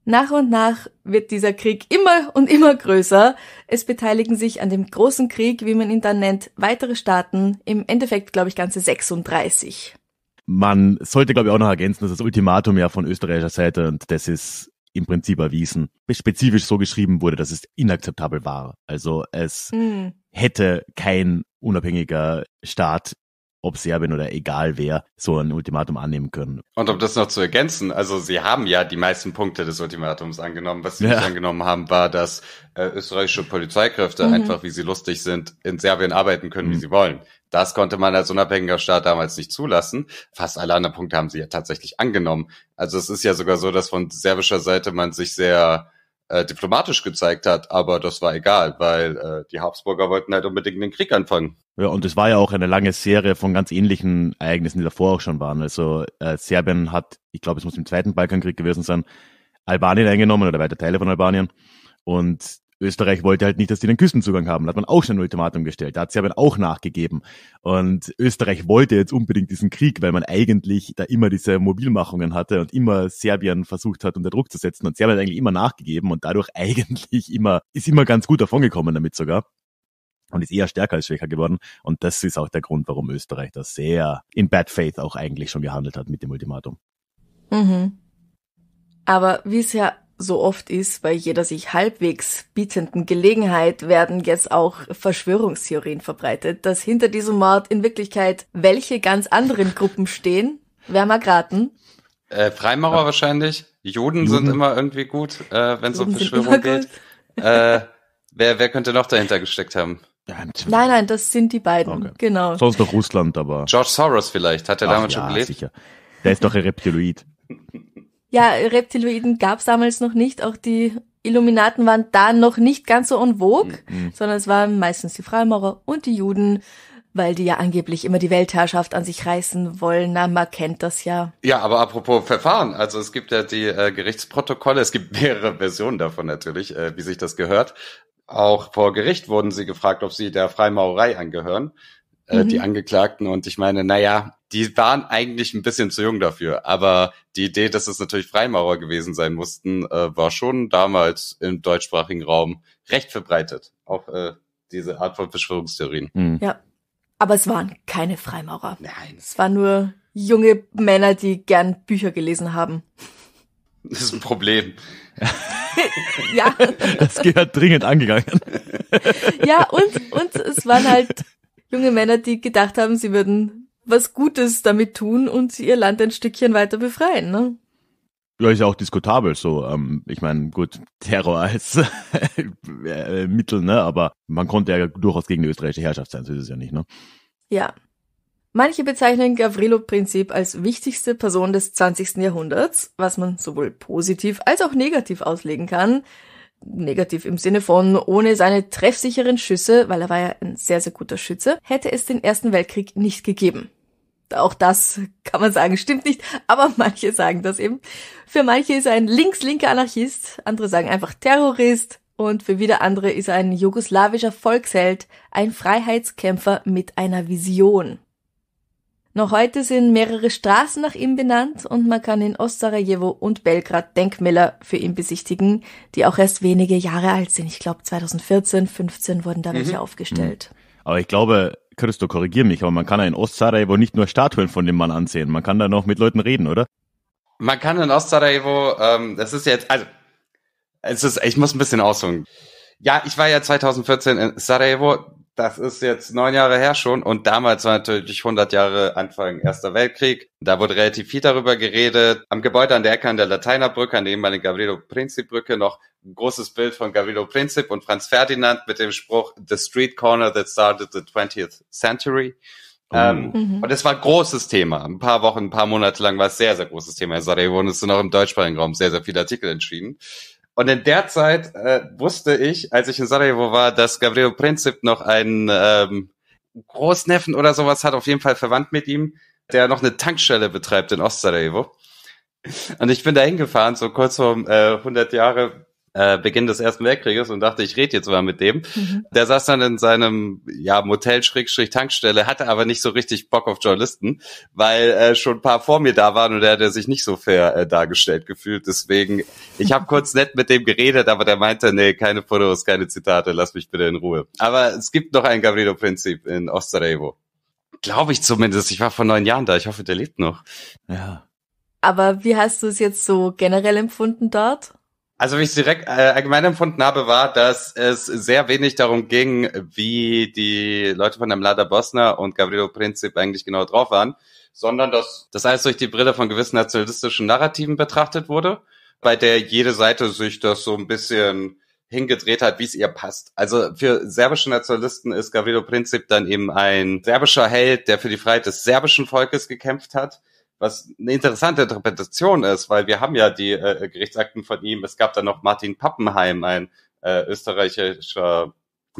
Nach und nach wird dieser Krieg immer und immer größer. Es beteiligen sich an dem großen Krieg, wie man ihn dann nennt, weitere Staaten, im Endeffekt glaube ich ganze 36. Man sollte glaube ich auch noch ergänzen, dass das Ultimatum ja von österreichischer Seite und das ist im Prinzip erwiesen, spezifisch so geschrieben wurde, dass es inakzeptabel war. Also es mhm. hätte kein unabhängiger Staat ob Serbien oder egal wer, so ein Ultimatum annehmen können. Und um das noch zu ergänzen, also sie haben ja die meisten Punkte des Ultimatums angenommen. Was sie ja. nicht angenommen haben, war, dass äh, österreichische Polizeikräfte mhm. einfach, wie sie lustig sind, in Serbien arbeiten können, mhm. wie sie wollen. Das konnte man als unabhängiger Staat damals nicht zulassen. Fast alle anderen Punkte haben sie ja tatsächlich angenommen. Also es ist ja sogar so, dass von serbischer Seite man sich sehr äh, diplomatisch gezeigt hat, aber das war egal, weil äh, die Habsburger wollten halt unbedingt den Krieg anfangen. Ja, und es war ja auch eine lange Serie von ganz ähnlichen Ereignissen, die davor auch schon waren. Also äh, Serbien hat, ich glaube, es muss im Zweiten Balkankrieg gewesen sein, Albanien eingenommen oder weite Teile von Albanien. Und Österreich wollte halt nicht, dass die den Küstenzugang haben. Da hat man auch schon ein Ultimatum gestellt. Da hat Serbien auch nachgegeben. Und Österreich wollte jetzt unbedingt diesen Krieg, weil man eigentlich da immer diese Mobilmachungen hatte und immer Serbien versucht hat, unter Druck zu setzen. Und Serbien hat eigentlich immer nachgegeben und dadurch eigentlich immer, ist immer ganz gut davongekommen damit sogar. Und ist eher stärker als schwächer geworden. Und das ist auch der Grund, warum Österreich da sehr in bad faith auch eigentlich schon gehandelt hat mit dem Ultimatum. Mhm. Aber wie es ja so oft ist, bei jeder sich halbwegs bietenden Gelegenheit werden jetzt auch Verschwörungstheorien verbreitet, dass hinter diesem Mord in Wirklichkeit welche ganz anderen Gruppen stehen. Wer mag raten? Äh, Freimaurer ja. wahrscheinlich. Juden, Juden, sind immer irgendwie gut, äh, wenn es um Verschwörung geht. Äh, wer, wer könnte noch dahinter gesteckt haben? Ja, nein, nein, das sind die beiden. Okay. Genau. Sonst noch Russland, aber. George Soros vielleicht, hat er damals ja, schon gelebt? sicher. Der ist doch ein Reptiloid. Ja, Reptiloiden gab es damals noch nicht. Auch die Illuminaten waren da noch nicht ganz so en vogue, mhm. sondern es waren meistens die Freimaurer und die Juden, weil die ja angeblich immer die Weltherrschaft an sich reißen wollen. Na, man kennt das ja. Ja, aber apropos Verfahren, also es gibt ja die äh, Gerichtsprotokolle, es gibt mehrere Versionen davon natürlich, äh, wie sich das gehört. Auch vor Gericht wurden sie gefragt, ob sie der Freimaurerei angehören, äh, mhm. die Angeklagten. Und ich meine, naja, die waren eigentlich ein bisschen zu jung dafür. Aber die Idee, dass es natürlich Freimaurer gewesen sein mussten, äh, war schon damals im deutschsprachigen Raum recht verbreitet. Auch äh, diese Art von Verschwörungstheorien. Mhm. Ja, aber es waren keine Freimaurer. Nein. Es waren nur junge Männer, die gern Bücher gelesen haben. Das ist ein Problem. ja. Das gehört dringend angegangen. ja, und, und es waren halt junge Männer, die gedacht haben, sie würden was Gutes damit tun und ihr Land ein Stückchen weiter befreien, ne? Ja, ist ja auch diskutabel so. Ähm, ich meine, gut, Terror als äh, Mittel, ne? Aber man konnte ja durchaus gegen die österreichische Herrschaft sein, so ist es ja nicht, ne? Ja. Manche bezeichnen Gavrilo-Prinzip als wichtigste Person des 20. Jahrhunderts, was man sowohl positiv als auch negativ auslegen kann negativ im Sinne von ohne seine treffsicheren Schüsse, weil er war ja ein sehr, sehr guter Schütze, hätte es den Ersten Weltkrieg nicht gegeben. Auch das kann man sagen, stimmt nicht, aber manche sagen das eben. Für manche ist er ein links-linker Anarchist, andere sagen einfach Terrorist und für wieder andere ist er ein jugoslawischer Volksheld, ein Freiheitskämpfer mit einer Vision. Noch heute sind mehrere Straßen nach ihm benannt und man kann in Ostsarajevo und Belgrad Denkmäler für ihn besichtigen, die auch erst wenige Jahre alt sind. Ich glaube 2014, 15 wurden da mhm. welche aufgestellt. Mhm. Aber ich glaube, Christo, korrigier mich, aber man kann ja in Ostsarajevo nicht nur Statuen von dem Mann ansehen, man kann da noch mit Leuten reden, oder? Man kann in Ostsarajevo, ähm, das ist jetzt, also, es ist, ich muss ein bisschen ausholen. Ja, ich war ja 2014 in Sarajevo das ist jetzt neun Jahre her schon und damals war natürlich 100 Jahre Anfang Erster Weltkrieg. Da wurde relativ viel darüber geredet. Am Gebäude an der Ecke an der Lateinerbrücke, an der ehemaligen Gavrilo Princip Brücke noch ein großes Bild von Gavrilo Princip und Franz Ferdinand mit dem Spruch The Street Corner that started the 20th century. Oh. Ähm, mhm. Und es war ein großes Thema. Ein paar Wochen, ein paar Monate lang war es sehr, sehr großes Thema in Sarajevo und es sind auch im deutschsprachigen Raum sehr, sehr viele Artikel entschieden. Und in der Zeit äh, wusste ich, als ich in Sarajevo war, dass Gabriel Princip noch einen ähm, Großneffen oder sowas hat, auf jeden Fall verwandt mit ihm, der noch eine Tankstelle betreibt in Ost-Sarajevo. Und ich bin da hingefahren, so kurz vor äh, 100 Jahre äh, Beginn des Ersten Weltkrieges und dachte, ich rede jetzt mal mit dem. Mhm. Der saß dann in seinem ja, Motel-Tankstelle, hatte aber nicht so richtig Bock auf Journalisten, weil äh, schon ein paar vor mir da waren und er hat er sich nicht so fair äh, dargestellt gefühlt. Deswegen, ich habe kurz nett mit dem geredet, aber der meinte, nee, keine Fotos, keine Zitate, lass mich bitte in Ruhe. Aber es gibt noch ein Gavrilo-Prinzip in Ostarajevo. Glaube ich zumindest. Ich war vor neun Jahren da. Ich hoffe, der lebt noch. Ja. Aber wie hast du es jetzt so generell empfunden dort? Also, wie ich direkt äh, allgemein empfunden habe, war, dass es sehr wenig darum ging, wie die Leute von Amlada Bosna und Gavrilo Princip eigentlich genau drauf waren, sondern dass das alles durch die Brille von gewissen nationalistischen Narrativen betrachtet wurde, bei der jede Seite sich das so ein bisschen hingedreht hat, wie es ihr passt. Also für serbische Nationalisten ist Gavrilo Princip dann eben ein serbischer Held, der für die Freiheit des serbischen Volkes gekämpft hat was eine interessante Interpretation ist, weil wir haben ja die äh, äh, Gerichtsakten von ihm. Es gab dann noch Martin Pappenheim, ein äh, österreichischer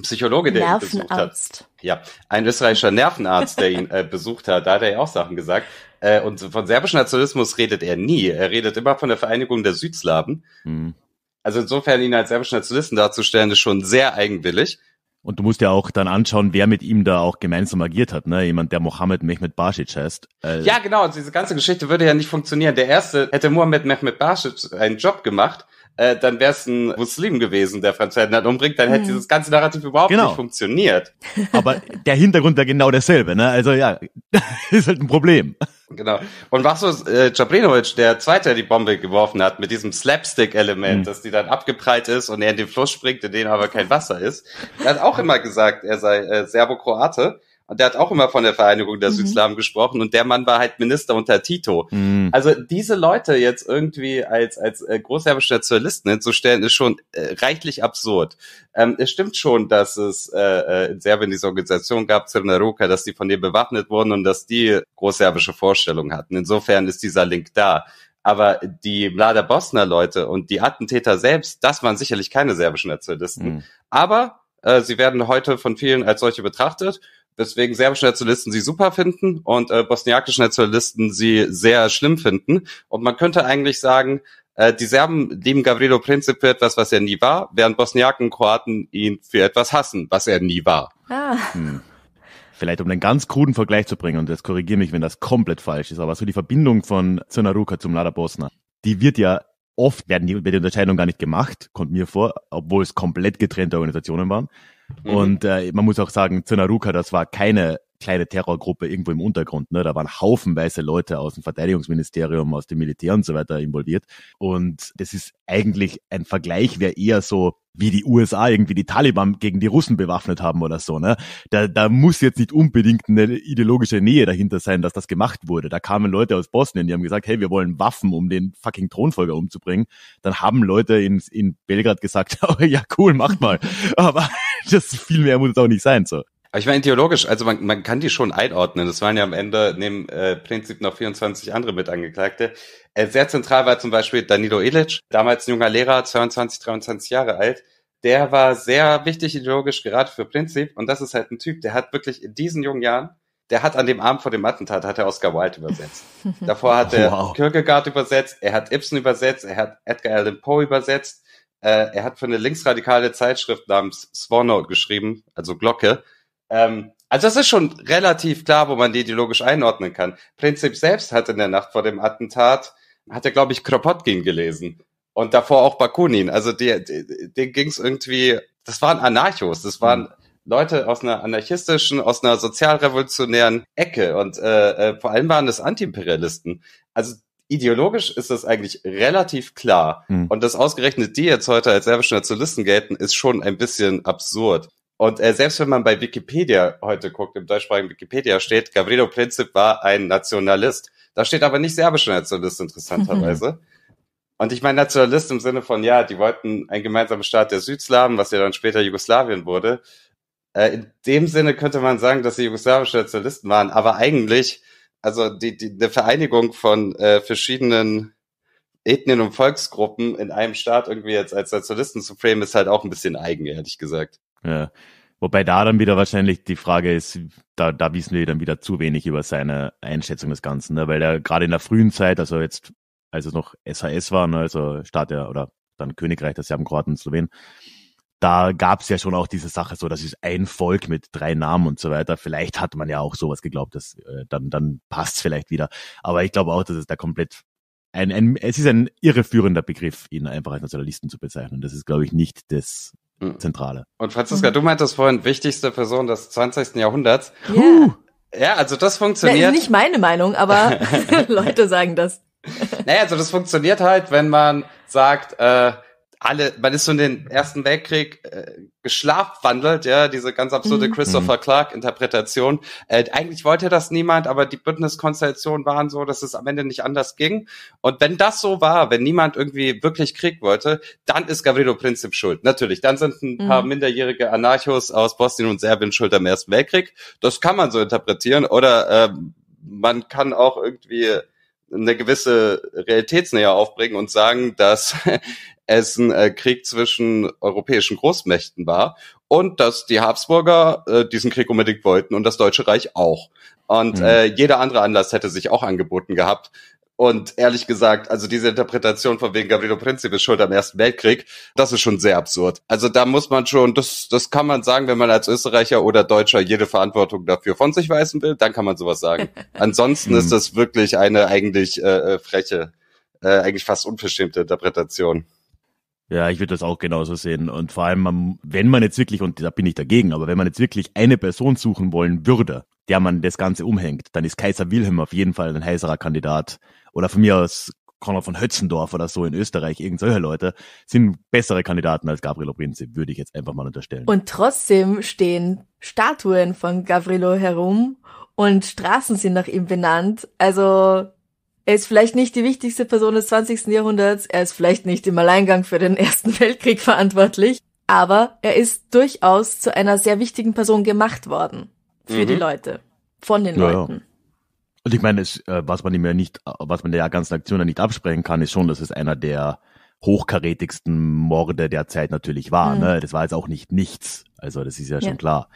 Psychologe, der ihn besucht hat. Ja, ein österreichischer Nervenarzt, der ihn äh, besucht hat. Da hat er ja auch Sachen gesagt. Äh, und von serbischem Nationalismus redet er nie. Er redet immer von der Vereinigung der Südslawen. Mhm. Also insofern ihn als serbischen Nationalisten darzustellen, ist schon sehr eigenwillig. Und du musst ja auch dann anschauen, wer mit ihm da auch gemeinsam agiert hat, ne? Jemand, der Mohammed Mehmet Basic heißt. Äh ja, genau. Also diese ganze Geschichte würde ja nicht funktionieren. Der erste hätte Mohammed Mehmet Basic einen Job gemacht äh, dann wäre es ein Muslim gewesen, der Franz Ferdinand umbringt, dann mhm. hätte dieses ganze Narrativ überhaupt genau. nicht funktioniert. Aber der Hintergrund wäre genau derselbe, ne? Also ja, ist halt ein Problem. Genau. Und was so äh, Jabrinovic, der zweite, der die Bombe geworfen hat, mit diesem Slapstick-Element, mhm. dass die dann abgeprallt ist und er in den Fluss springt, in dem aber kein Wasser ist, der hat auch immer gesagt, er sei äh, Serbo-Kroate. Und der hat auch immer von der Vereinigung der mhm. Südslawen gesprochen und der Mann war halt Minister unter Tito. Mhm. Also diese Leute jetzt irgendwie als, als äh, großserbische Nationalisten hinzustellen, ist schon äh, reichlich absurd. Ähm, es stimmt schon, dass es äh, äh in Serbien diese Organisation gab, Crnaruka, dass die von denen bewaffnet wurden und dass die großserbische Vorstellungen hatten. Insofern ist dieser Link da. Aber die Mlada Bosner Leute und die Attentäter selbst, das waren sicherlich keine serbischen Nationalisten. Mhm. Aber äh, sie werden heute von vielen als solche betrachtet Deswegen serbische Nationalisten sie super finden und äh, bosniakische Nationalisten sie sehr schlimm finden. Und man könnte eigentlich sagen, äh, die Serben lieben Gavrilo Princip für etwas, was er nie war, während Bosniaken und Kroaten ihn für etwas hassen, was er nie war. Ah. Hm. Vielleicht um einen ganz kruden Vergleich zu bringen, und jetzt korrigiere mich, wenn das komplett falsch ist, aber so die Verbindung von Zonaruka zum Lada Bosna, die wird ja oft, werden die, wird die Unterscheidung gar nicht gemacht, kommt mir vor, obwohl es komplett getrennte Organisationen waren. Mhm. Und äh, man muss auch sagen, Zunaruka, das war keine kleine Terrorgruppe irgendwo im Untergrund. Ne? Da waren haufenweise Leute aus dem Verteidigungsministerium, aus dem Militär und so weiter involviert. Und das ist eigentlich ein Vergleich, wer eher so, wie die USA irgendwie die Taliban gegen die Russen bewaffnet haben oder so. Ne? Da, da muss jetzt nicht unbedingt eine ideologische Nähe dahinter sein, dass das gemacht wurde. Da kamen Leute aus Bosnien, die haben gesagt, hey, wir wollen Waffen, um den fucking Thronfolger umzubringen. Dann haben Leute in, in Belgrad gesagt, oh, ja cool, macht mal. Aber das viel mehr muss es auch nicht sein, so. Aber ich meine, theologisch, also man, man kann die schon einordnen. Es waren ja am Ende neben äh, Prinzip noch 24 andere Mitangeklagte. Äh, sehr zentral war zum Beispiel Danilo Ilic, damals ein junger Lehrer, 22, 23 Jahre alt. Der war sehr wichtig ideologisch gerade für Prinzip und das ist halt ein Typ, der hat wirklich in diesen jungen Jahren, der hat an dem Abend vor dem Attentat, hat er Oscar Wilde übersetzt. Davor hat er wow. Kierkegaard übersetzt, er hat Ibsen übersetzt, er hat Edgar Allan Poe übersetzt äh, er hat für eine linksradikale Zeitschrift namens Swanout geschrieben, also Glocke. Ähm, also das ist schon relativ klar, wo man die ideologisch einordnen kann. Prinzip selbst hat in der Nacht vor dem Attentat, hat er, glaube ich, Kropotkin gelesen. Und davor auch Bakunin. Also die, die, denen ging es irgendwie, das waren Anarchos, das waren mhm. Leute aus einer anarchistischen, aus einer sozialrevolutionären Ecke und äh, äh, vor allem waren das Antiimperialisten. Also ideologisch ist das eigentlich relativ klar. Mhm. Und das ausgerechnet die jetzt heute als serbische Nationalisten gelten, ist schon ein bisschen absurd. Und äh, selbst wenn man bei Wikipedia heute guckt, im deutschsprachigen Wikipedia steht, Gavrilo Princip war ein Nationalist. Da steht aber nicht serbische Nationalist, interessanterweise. Und ich meine Nationalist im Sinne von, ja, die wollten einen gemeinsamen Staat der Südslawen, was ja dann später Jugoslawien wurde. Äh, in dem Sinne könnte man sagen, dass sie jugoslawische Nationalisten waren, aber eigentlich also die, die, eine Vereinigung von äh, verschiedenen Ethnien und Volksgruppen in einem Staat irgendwie jetzt als Nationalisten zu framen, ist halt auch ein bisschen eigen, ehrlich gesagt. Ja. Wobei da dann wieder wahrscheinlich die Frage ist, da, da wissen wir dann wieder zu wenig über seine Einschätzung des Ganzen, ne? weil er gerade in der frühen Zeit, also jetzt, als es noch SHS war, ne? also Staat der, oder dann Königreich das ja Serben, Kroaten, Slowen, da gab es ja schon auch diese Sache so, das ist ein Volk mit drei Namen und so weiter. Vielleicht hat man ja auch sowas geglaubt, dass äh, dann, dann passt vielleicht wieder. Aber ich glaube auch, dass es da komplett ein, ein, es ist ein irreführender Begriff, ihn einfach als Nationalisten zu bezeichnen. Das ist, glaube ich, nicht das mhm. Zentrale. Und Franziska, du meintest vorhin, wichtigste Person des 20. Jahrhunderts. Yeah. Ja, also das funktioniert. Das ist nicht meine Meinung, aber Leute sagen das. naja, also das funktioniert halt, wenn man sagt, äh, alle, man ist so in den Ersten Weltkrieg äh, geschlafwandelt, ja, diese ganz absurde mhm. Christopher mhm. Clark-Interpretation. Äh, eigentlich wollte das niemand, aber die Bündniskonstellationen waren so, dass es am Ende nicht anders ging. Und wenn das so war, wenn niemand irgendwie wirklich Krieg wollte, dann ist Gavrilo Princip schuld. Natürlich, dann sind ein mhm. paar minderjährige Anarchos aus Bosnien und Serbien schuld am Ersten Weltkrieg. Das kann man so interpretieren. Oder äh, man kann auch irgendwie eine gewisse Realitätsnähe aufbringen und sagen, dass es ein äh, Krieg zwischen europäischen Großmächten war und dass die Habsburger äh, diesen Krieg unbedingt wollten und das Deutsche Reich auch. Und mhm. Äh, jeder andere Anlass hätte sich auch angeboten gehabt, und ehrlich gesagt, also diese Interpretation von wegen Gabriel Princip ist schuld am Ersten Weltkrieg, das ist schon sehr absurd. Also da muss man schon, das, das kann man sagen, wenn man als Österreicher oder Deutscher jede Verantwortung dafür von sich weisen will, dann kann man sowas sagen. Ansonsten hm. ist das wirklich eine eigentlich äh, äh, freche, äh, eigentlich fast unverschämte Interpretation. Ja, ich würde das auch genauso sehen. Und vor allem, wenn man jetzt wirklich, und da bin ich dagegen, aber wenn man jetzt wirklich eine Person suchen wollen würde, der man das Ganze umhängt, dann ist Kaiser Wilhelm auf jeden Fall ein heißerer Kandidat oder von mir aus Conor von Hötzendorf oder so in Österreich, irgend solche Leute, sind bessere Kandidaten als Gabrielo Prinzi, würde ich jetzt einfach mal unterstellen. Und trotzdem stehen Statuen von Gabrielo herum und Straßen sind nach ihm benannt. Also er ist vielleicht nicht die wichtigste Person des 20. Jahrhunderts, er ist vielleicht nicht im Alleingang für den Ersten Weltkrieg verantwortlich, aber er ist durchaus zu einer sehr wichtigen Person gemacht worden für mhm. die Leute, von den ja, Leuten. Ja. Und ich meine, es, äh, was man ihm ja nicht, äh, was man der ganzen Aktion ja nicht absprechen kann, ist schon, dass es einer der hochkarätigsten Morde der Zeit natürlich war. Mhm. Ne? Das war jetzt auch nicht nichts. Also das ist ja, ja. schon klar.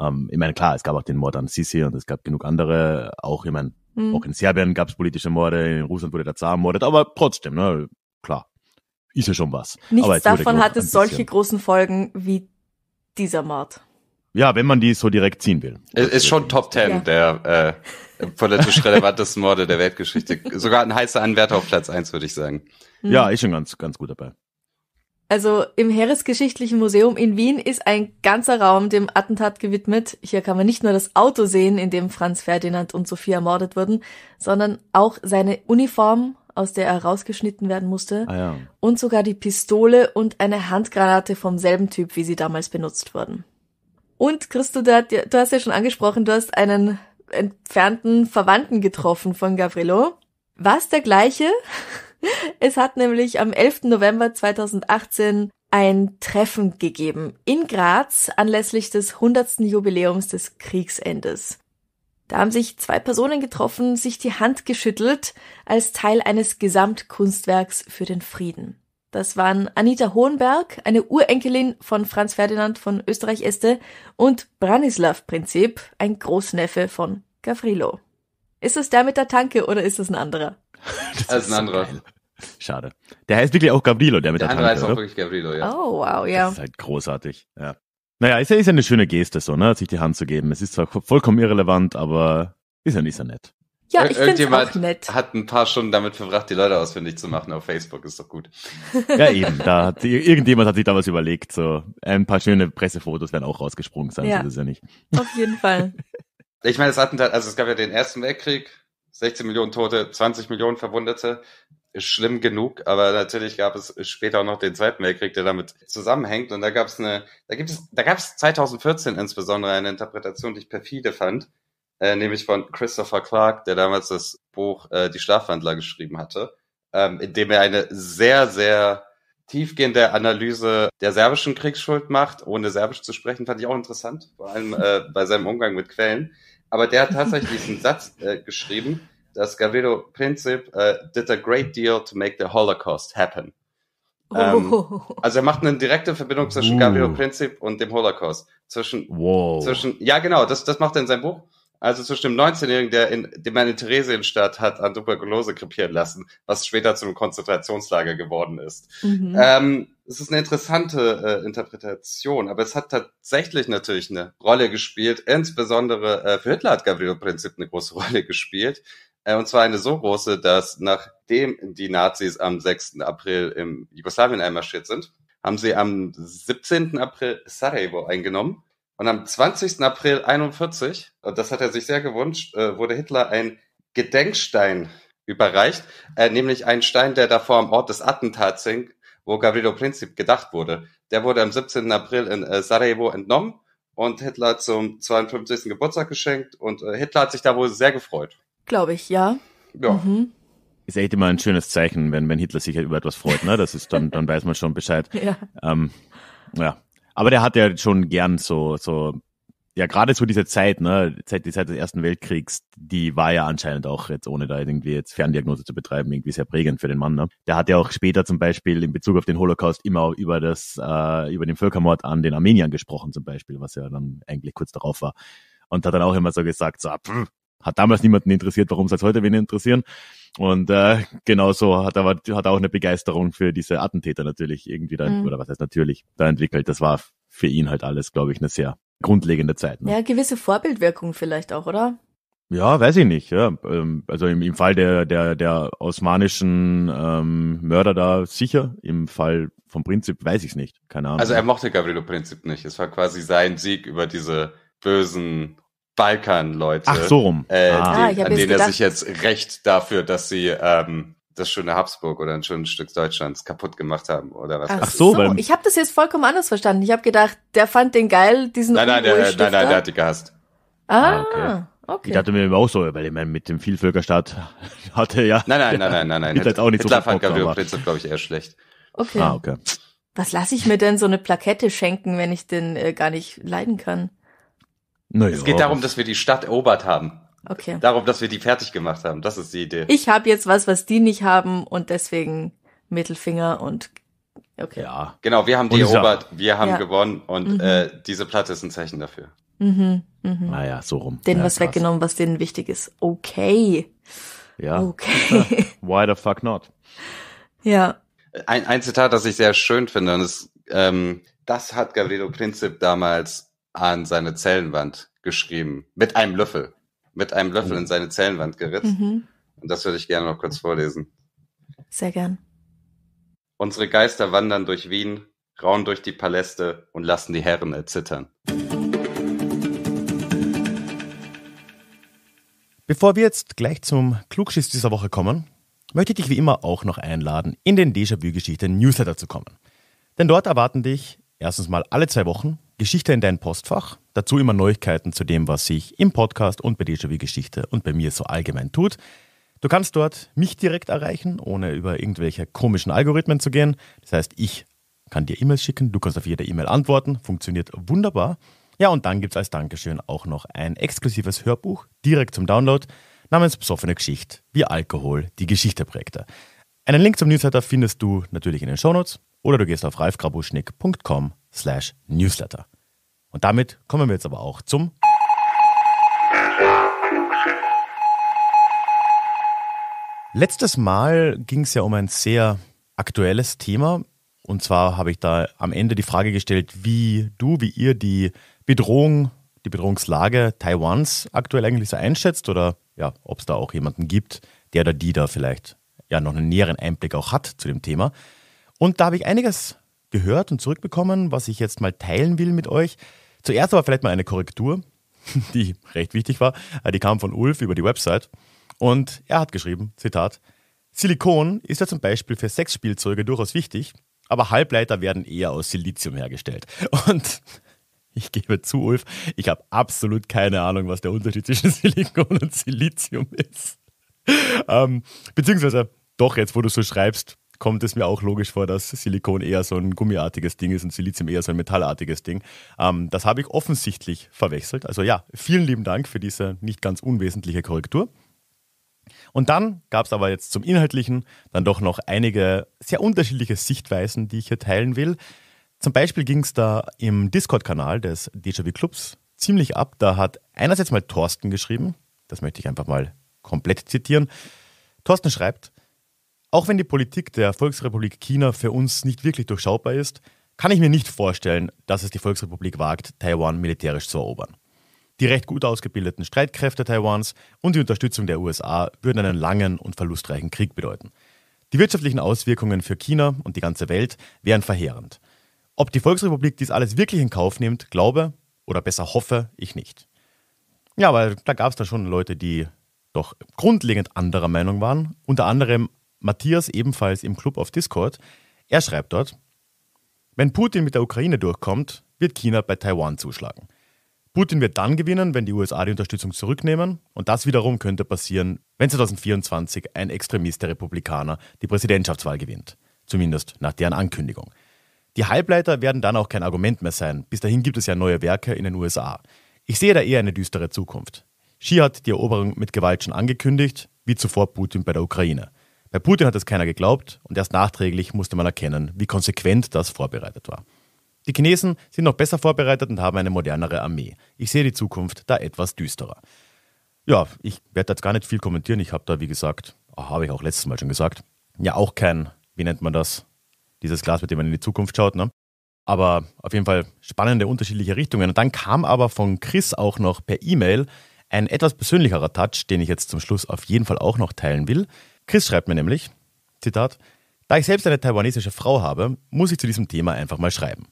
Ähm, ich meine, klar, es gab auch den Mord an Sisi und es gab genug andere. Auch, ich meine, mhm. auch in Serbien gab es politische Morde, in Russland wurde der Zar ermordet, aber trotzdem, ne? klar, ist ja schon was. Nichts davon hat es solche großen Folgen wie dieser Mord. Ja, wenn man die so direkt ziehen will. ist schon Top Ten ja. der äh, politisch relevantesten Morde der Weltgeschichte. Sogar ein heißer Anwärter auf Platz eins würde ich sagen. Ja, ist schon ganz, ganz gut dabei. Also im Heeresgeschichtlichen Museum in Wien ist ein ganzer Raum dem Attentat gewidmet. Hier kann man nicht nur das Auto sehen, in dem Franz Ferdinand und Sophie ermordet wurden, sondern auch seine Uniform, aus der er rausgeschnitten werden musste, ah, ja. und sogar die Pistole und eine Handgranate vom selben Typ, wie sie damals benutzt wurden. Und Christo, du, du hast ja schon angesprochen, du hast einen entfernten Verwandten getroffen von Gavrilo. War es der gleiche? Es hat nämlich am 11. November 2018 ein Treffen gegeben in Graz anlässlich des 100. Jubiläums des Kriegsendes. Da haben sich zwei Personen getroffen, sich die Hand geschüttelt als Teil eines Gesamtkunstwerks für den Frieden. Das waren Anita Hohenberg, eine Urenkelin von Franz Ferdinand von Österreich-Este und Branislav Prinzip, ein Großneffe von Gavrilo. Ist das der mit der Tanke oder ist das ein anderer? das, das, ist ein anderer. Schade. Der heißt wirklich auch Gavrilo, der mit der, der Tanke, Der heißt auch wirklich Gavrilo, ja. Oh, wow, ja. Das ist halt großartig, ja. Naja, ist ja, ist ja eine schöne Geste so, ne, sich die Hand zu geben. Es ist zwar vollkommen irrelevant, aber ist ja nicht so nett. Ja, ich Irgendjemand auch nett. hat ein paar Stunden damit verbracht, die Leute ausfindig zu machen auf Facebook, ist doch gut. Ja, eben, da hat, irgendjemand hat sich da was überlegt, so ein paar schöne Pressefotos werden auch rausgesprungen sein, ja. so ist ja nicht. Auf jeden Fall. Ich meine, das Attentat, also es gab ja den Ersten Weltkrieg, 16 Millionen Tote, 20 Millionen Verwundete, ist schlimm genug, aber natürlich gab es später auch noch den Zweiten Weltkrieg, der damit zusammenhängt und da gab es eine, da gibt es, da gab es 2014 insbesondere eine Interpretation, die ich perfide fand, äh, nämlich von Christopher Clark, der damals das Buch äh, Die Schlafwandler geschrieben hatte, ähm, in dem er eine sehr, sehr tiefgehende Analyse der serbischen Kriegsschuld macht, ohne Serbisch zu sprechen, fand ich auch interessant, vor allem äh, bei seinem Umgang mit Quellen. Aber der hat tatsächlich diesen Satz äh, geschrieben, dass Gavrilo Princip äh, did a great deal to make the Holocaust happen. Ähm, oh. also er macht eine direkte Verbindung zwischen uh. Gavrilo Princip und dem Holocaust. Zwischen, wow. zwischen, ja genau, das, das macht er in seinem Buch also zwischen dem 19-Jährigen, der in, dem man in Theresienstadt hat an Tuberkulose krepieren lassen, was später zu einem Konzentrationslager geworden ist. Mhm. Ähm, es ist eine interessante äh, Interpretation, aber es hat tatsächlich natürlich eine Rolle gespielt. Insbesondere äh, für Hitler hat Gavrilo Prinzip eine große Rolle gespielt. Äh, und zwar eine so große, dass nachdem die Nazis am 6. April im Jugoslawien einmarschiert sind, haben sie am 17. April Sarajevo eingenommen und am 20. April 41, und das hat er sich sehr gewünscht, äh, wurde Hitler ein Gedenkstein überreicht, äh, nämlich ein Stein, der davor am Ort des Attentats hing, wo Gavrilo Princip gedacht wurde. Der wurde am 17. April in äh, Sarajevo entnommen und Hitler zum 52. Geburtstag geschenkt und äh, Hitler hat sich da wohl sehr gefreut. Glaube ich, ja. Ja. Mhm. Ist echt immer ein schönes Zeichen, wenn, wenn Hitler sich über etwas freut, ne? Das ist dann, dann weiß man schon Bescheid. ja. Ähm, ja. Aber der hat ja schon gern so, so, ja, gerade so diese Zeit, ne, die Zeit, die Zeit des Ersten Weltkriegs, die war ja anscheinend auch jetzt, ohne da irgendwie jetzt Ferndiagnose zu betreiben, irgendwie sehr prägend für den Mann, ne. Der hat ja auch später zum Beispiel in Bezug auf den Holocaust immer über das, äh, über den Völkermord an den Armeniern gesprochen zum Beispiel, was ja dann eigentlich kurz darauf war. Und hat dann auch immer so gesagt, so, pff, hat damals niemanden interessiert, warum soll es heute wen interessieren? Und äh, genauso hat er, hat er auch eine Begeisterung für diese Attentäter natürlich irgendwie da, mhm. oder was heißt natürlich, da entwickelt. Das war für ihn halt alles, glaube ich, eine sehr grundlegende Zeit. Ne? Ja, gewisse Vorbildwirkung vielleicht auch, oder? Ja, weiß ich nicht. Ja. Ähm, also im, im Fall der, der, der osmanischen ähm, Mörder da sicher, im Fall vom Prinzip weiß ich es nicht. Keine Ahnung. Also er mochte Gavrilo Prinzip nicht. Es war quasi sein Sieg über diese bösen Balkan-Leute. Ach so rum. Äh, ah. Den, ah, an denen gedacht. er sich jetzt recht dafür, dass sie ähm, das schöne Habsburg oder ein schönes Stück Deutschlands kaputt gemacht haben oder was. Ach so, so. ich habe das jetzt vollkommen anders verstanden. Ich habe gedacht, der fand den geil, diesen Nein, nein, der, nein, nein, der hat die gehasst. Ah, ah okay. okay. Ich dachte mir eben auch so, weil ich mit dem Vielvölkerstaat hatte ja. Nein, nein, nein, nein, nein, nein. Hitler, auch nicht Hitler so fand Gabriel Prinz, glaube ich, eher schlecht. Okay. Ah, okay. Was lasse ich mir denn so eine Plakette schenken, wenn ich den äh, gar nicht leiden kann? Naja. Es geht darum, dass wir die Stadt erobert haben. Okay. Darum, dass wir die fertig gemacht haben. Das ist die Idee. Ich habe jetzt was, was die nicht haben und deswegen Mittelfinger und okay. Ja. Genau, wir haben die Unser. erobert, wir haben ja. gewonnen und mhm. äh, diese Platte ist ein Zeichen dafür. Mhm. Mhm. Naja, ah so rum. Den ja, was krass. weggenommen, was denen wichtig ist. Okay. Ja. Okay. Why the fuck not? Ja. Ein, ein Zitat, das ich sehr schön finde, und es, ähm, das hat Gabriel Prinzip damals an seine Zellenwand geschrieben. Mit einem Löffel. Mit einem Löffel in mhm. seine Zellenwand geritzt. Mhm. Und das würde ich gerne noch kurz vorlesen. Sehr gern. Unsere Geister wandern durch Wien, rauen durch die Paläste und lassen die Herren erzittern. Bevor wir jetzt gleich zum Klugschiss dieser Woche kommen, möchte ich dich wie immer auch noch einladen, in den Déjà-vu-Geschichte Newsletter zu kommen. Denn dort erwarten dich erstens mal alle zwei Wochen Geschichte in dein Postfach. Dazu immer Neuigkeiten zu dem, was sich im Podcast und bei Déjà-vu Geschichte und bei mir so allgemein tut. Du kannst dort mich direkt erreichen, ohne über irgendwelche komischen Algorithmen zu gehen. Das heißt, ich kann dir E-Mails schicken, du kannst auf jede E-Mail antworten, funktioniert wunderbar. Ja, und dann gibt es als Dankeschön auch noch ein exklusives Hörbuch direkt zum Download namens Besoffene Geschichte, wie Alkohol die Geschichte prägte. Einen Link zum Newsletter findest du natürlich in den Shownotes oder du gehst auf ralfgrabuschnick.com slash newsletter. Und damit kommen wir jetzt aber auch zum Letztes Mal ging es ja um ein sehr aktuelles Thema. Und zwar habe ich da am Ende die Frage gestellt, wie du, wie ihr die Bedrohung, die Bedrohungslage Taiwans aktuell eigentlich so einschätzt oder ja, ob es da auch jemanden gibt, der oder die da vielleicht ja noch einen näheren Einblick auch hat zu dem Thema. Und da habe ich einiges gehört und zurückbekommen, was ich jetzt mal teilen will mit euch. Zuerst aber vielleicht mal eine Korrektur, die recht wichtig war. Äh, die kam von Ulf über die Website. Und er hat geschrieben, Zitat, Silikon ist ja zum Beispiel für Sexspielzeuge durchaus wichtig, aber Halbleiter werden eher aus Silizium hergestellt. Und ich gebe zu, Ulf, ich habe absolut keine Ahnung, was der Unterschied zwischen Silikon und Silizium ist. Ähm, beziehungsweise, doch, jetzt wo du so schreibst, kommt es mir auch logisch vor, dass Silikon eher so ein gummiartiges Ding ist und Silizium eher so ein metallartiges Ding. Ähm, das habe ich offensichtlich verwechselt. Also ja, vielen lieben Dank für diese nicht ganz unwesentliche Korrektur. Und dann gab es aber jetzt zum Inhaltlichen dann doch noch einige sehr unterschiedliche Sichtweisen, die ich hier teilen will. Zum Beispiel ging es da im Discord-Kanal des DJW Clubs ziemlich ab. Da hat einerseits mal Thorsten geschrieben, das möchte ich einfach mal komplett zitieren. Thorsten schreibt, auch wenn die Politik der Volksrepublik China für uns nicht wirklich durchschaubar ist, kann ich mir nicht vorstellen, dass es die Volksrepublik wagt, Taiwan militärisch zu erobern. Die recht gut ausgebildeten Streitkräfte Taiwans und die Unterstützung der USA würden einen langen und verlustreichen Krieg bedeuten. Die wirtschaftlichen Auswirkungen für China und die ganze Welt wären verheerend. Ob die Volksrepublik dies alles wirklich in Kauf nimmt, glaube oder besser hoffe ich nicht. Ja, weil da gab es da schon Leute, die doch grundlegend anderer Meinung waren. Unter anderem Matthias ebenfalls im Club auf Discord. Er schreibt dort, wenn Putin mit der Ukraine durchkommt, wird China bei Taiwan zuschlagen. Putin wird dann gewinnen, wenn die USA die Unterstützung zurücknehmen. Und das wiederum könnte passieren, wenn 2024 ein Extremist der Republikaner die Präsidentschaftswahl gewinnt. Zumindest nach deren Ankündigung. Die Halbleiter werden dann auch kein Argument mehr sein. Bis dahin gibt es ja neue Werke in den USA. Ich sehe da eher eine düstere Zukunft. Xi hat die Eroberung mit Gewalt schon angekündigt, wie zuvor Putin bei der Ukraine. Bei Putin hat es keiner geglaubt und erst nachträglich musste man erkennen, wie konsequent das vorbereitet war. Die Chinesen sind noch besser vorbereitet und haben eine modernere Armee. Ich sehe die Zukunft da etwas düsterer. Ja, ich werde jetzt gar nicht viel kommentieren. Ich habe da, wie gesagt, ah, habe ich auch letztes Mal schon gesagt, ja auch kein, wie nennt man das, dieses Glas, mit dem man in die Zukunft schaut. Ne? Aber auf jeden Fall spannende unterschiedliche Richtungen. Und dann kam aber von Chris auch noch per E-Mail ein etwas persönlicherer Touch, den ich jetzt zum Schluss auf jeden Fall auch noch teilen will. Chris schreibt mir nämlich, Zitat, da ich selbst eine taiwanesische Frau habe, muss ich zu diesem Thema einfach mal schreiben.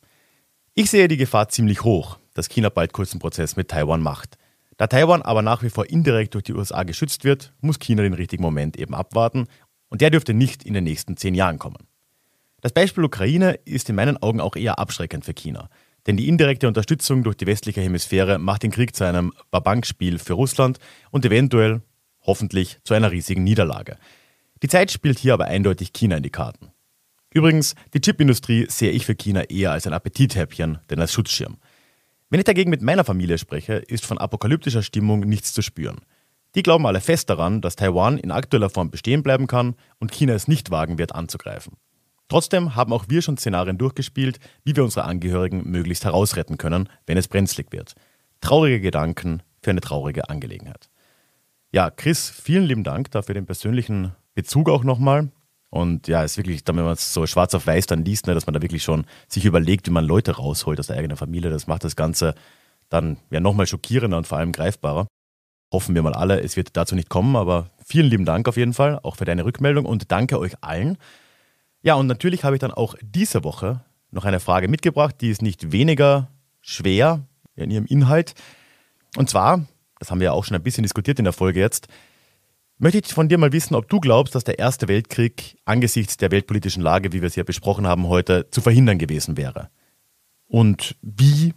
Ich sehe die Gefahr ziemlich hoch, dass China bald kurzen Prozess mit Taiwan macht. Da Taiwan aber nach wie vor indirekt durch die USA geschützt wird, muss China den richtigen Moment eben abwarten und der dürfte nicht in den nächsten zehn Jahren kommen. Das Beispiel Ukraine ist in meinen Augen auch eher abschreckend für China, denn die indirekte Unterstützung durch die westliche Hemisphäre macht den Krieg zu einem Babankspiel für Russland und eventuell, hoffentlich, zu einer riesigen Niederlage. Die Zeit spielt hier aber eindeutig China in die Karten. Übrigens, die Chipindustrie sehe ich für China eher als ein Appetithäppchen, denn als Schutzschirm. Wenn ich dagegen mit meiner Familie spreche, ist von apokalyptischer Stimmung nichts zu spüren. Die glauben alle fest daran, dass Taiwan in aktueller Form bestehen bleiben kann und China es nicht wagen wird anzugreifen. Trotzdem haben auch wir schon Szenarien durchgespielt, wie wir unsere Angehörigen möglichst herausretten können, wenn es brenzlig wird. Traurige Gedanken für eine traurige Angelegenheit. Ja, Chris, vielen lieben Dank dafür den persönlichen Bezug auch nochmal. Und ja, es ist wirklich, wenn man es so schwarz auf weiß dann liest, ne, dass man da wirklich schon sich überlegt, wie man Leute rausholt aus der eigenen Familie. Das macht das Ganze dann ja nochmal schockierender und vor allem greifbarer. Hoffen wir mal alle, es wird dazu nicht kommen, aber vielen lieben Dank auf jeden Fall, auch für deine Rückmeldung und danke euch allen. Ja, und natürlich habe ich dann auch diese Woche noch eine Frage mitgebracht, die ist nicht weniger schwer in ihrem Inhalt. Und zwar, das haben wir ja auch schon ein bisschen diskutiert in der Folge jetzt, möchte ich von dir mal wissen, ob du glaubst, dass der Erste Weltkrieg angesichts der weltpolitischen Lage, wie wir es ja besprochen haben heute, zu verhindern gewesen wäre. Und wie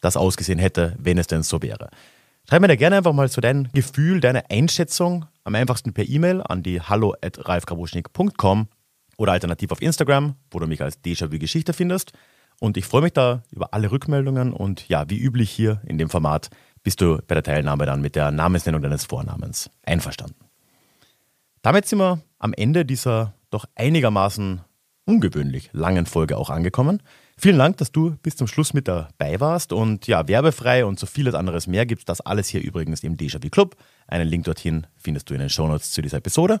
das ausgesehen hätte, wenn es denn so wäre. Schreib mir da gerne einfach mal so dein Gefühl, deine Einschätzung, am einfachsten per E-Mail an die hallo at oder alternativ auf Instagram, wo du mich als Déjà-vu-Geschichte findest. Und ich freue mich da über alle Rückmeldungen und ja, wie üblich hier in dem Format bist du bei der Teilnahme dann mit der Namensnennung deines Vornamens einverstanden. Damit sind wir am Ende dieser doch einigermaßen ungewöhnlich langen Folge auch angekommen. Vielen Dank, dass du bis zum Schluss mit dabei warst. Und ja, werbefrei und so vieles anderes mehr gibt es das alles hier übrigens im Déjà-vu Club. Einen Link dorthin findest du in den Shownotes zu dieser Episode.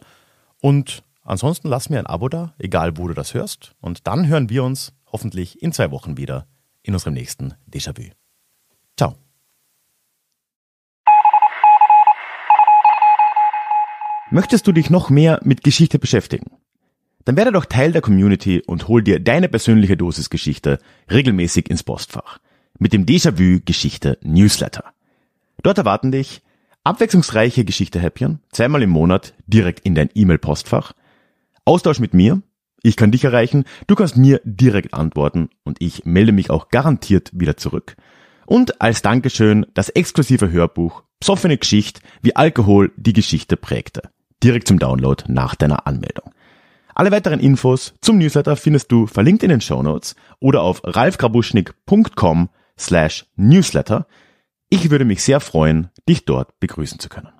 Und ansonsten lass mir ein Abo da, egal wo du das hörst. Und dann hören wir uns hoffentlich in zwei Wochen wieder in unserem nächsten Déjà-vu. Ciao. Möchtest du dich noch mehr mit Geschichte beschäftigen? Dann werde doch Teil der Community und hol dir deine persönliche Dosis Geschichte regelmäßig ins Postfach mit dem Déjà-vu Geschichte Newsletter. Dort erwarten dich abwechslungsreiche Geschichte-Häppchen, zweimal im Monat direkt in dein E-Mail-Postfach, Austausch mit mir, ich kann dich erreichen, du kannst mir direkt antworten und ich melde mich auch garantiert wieder zurück. Und als Dankeschön das exklusive Hörbuch Psoffene Geschichte, wie Alkohol die Geschichte prägte direkt zum Download nach deiner Anmeldung. Alle weiteren Infos zum Newsletter findest du verlinkt in den Show Notes oder auf ralfgrabuschnick.com slash newsletter. Ich würde mich sehr freuen, dich dort begrüßen zu können.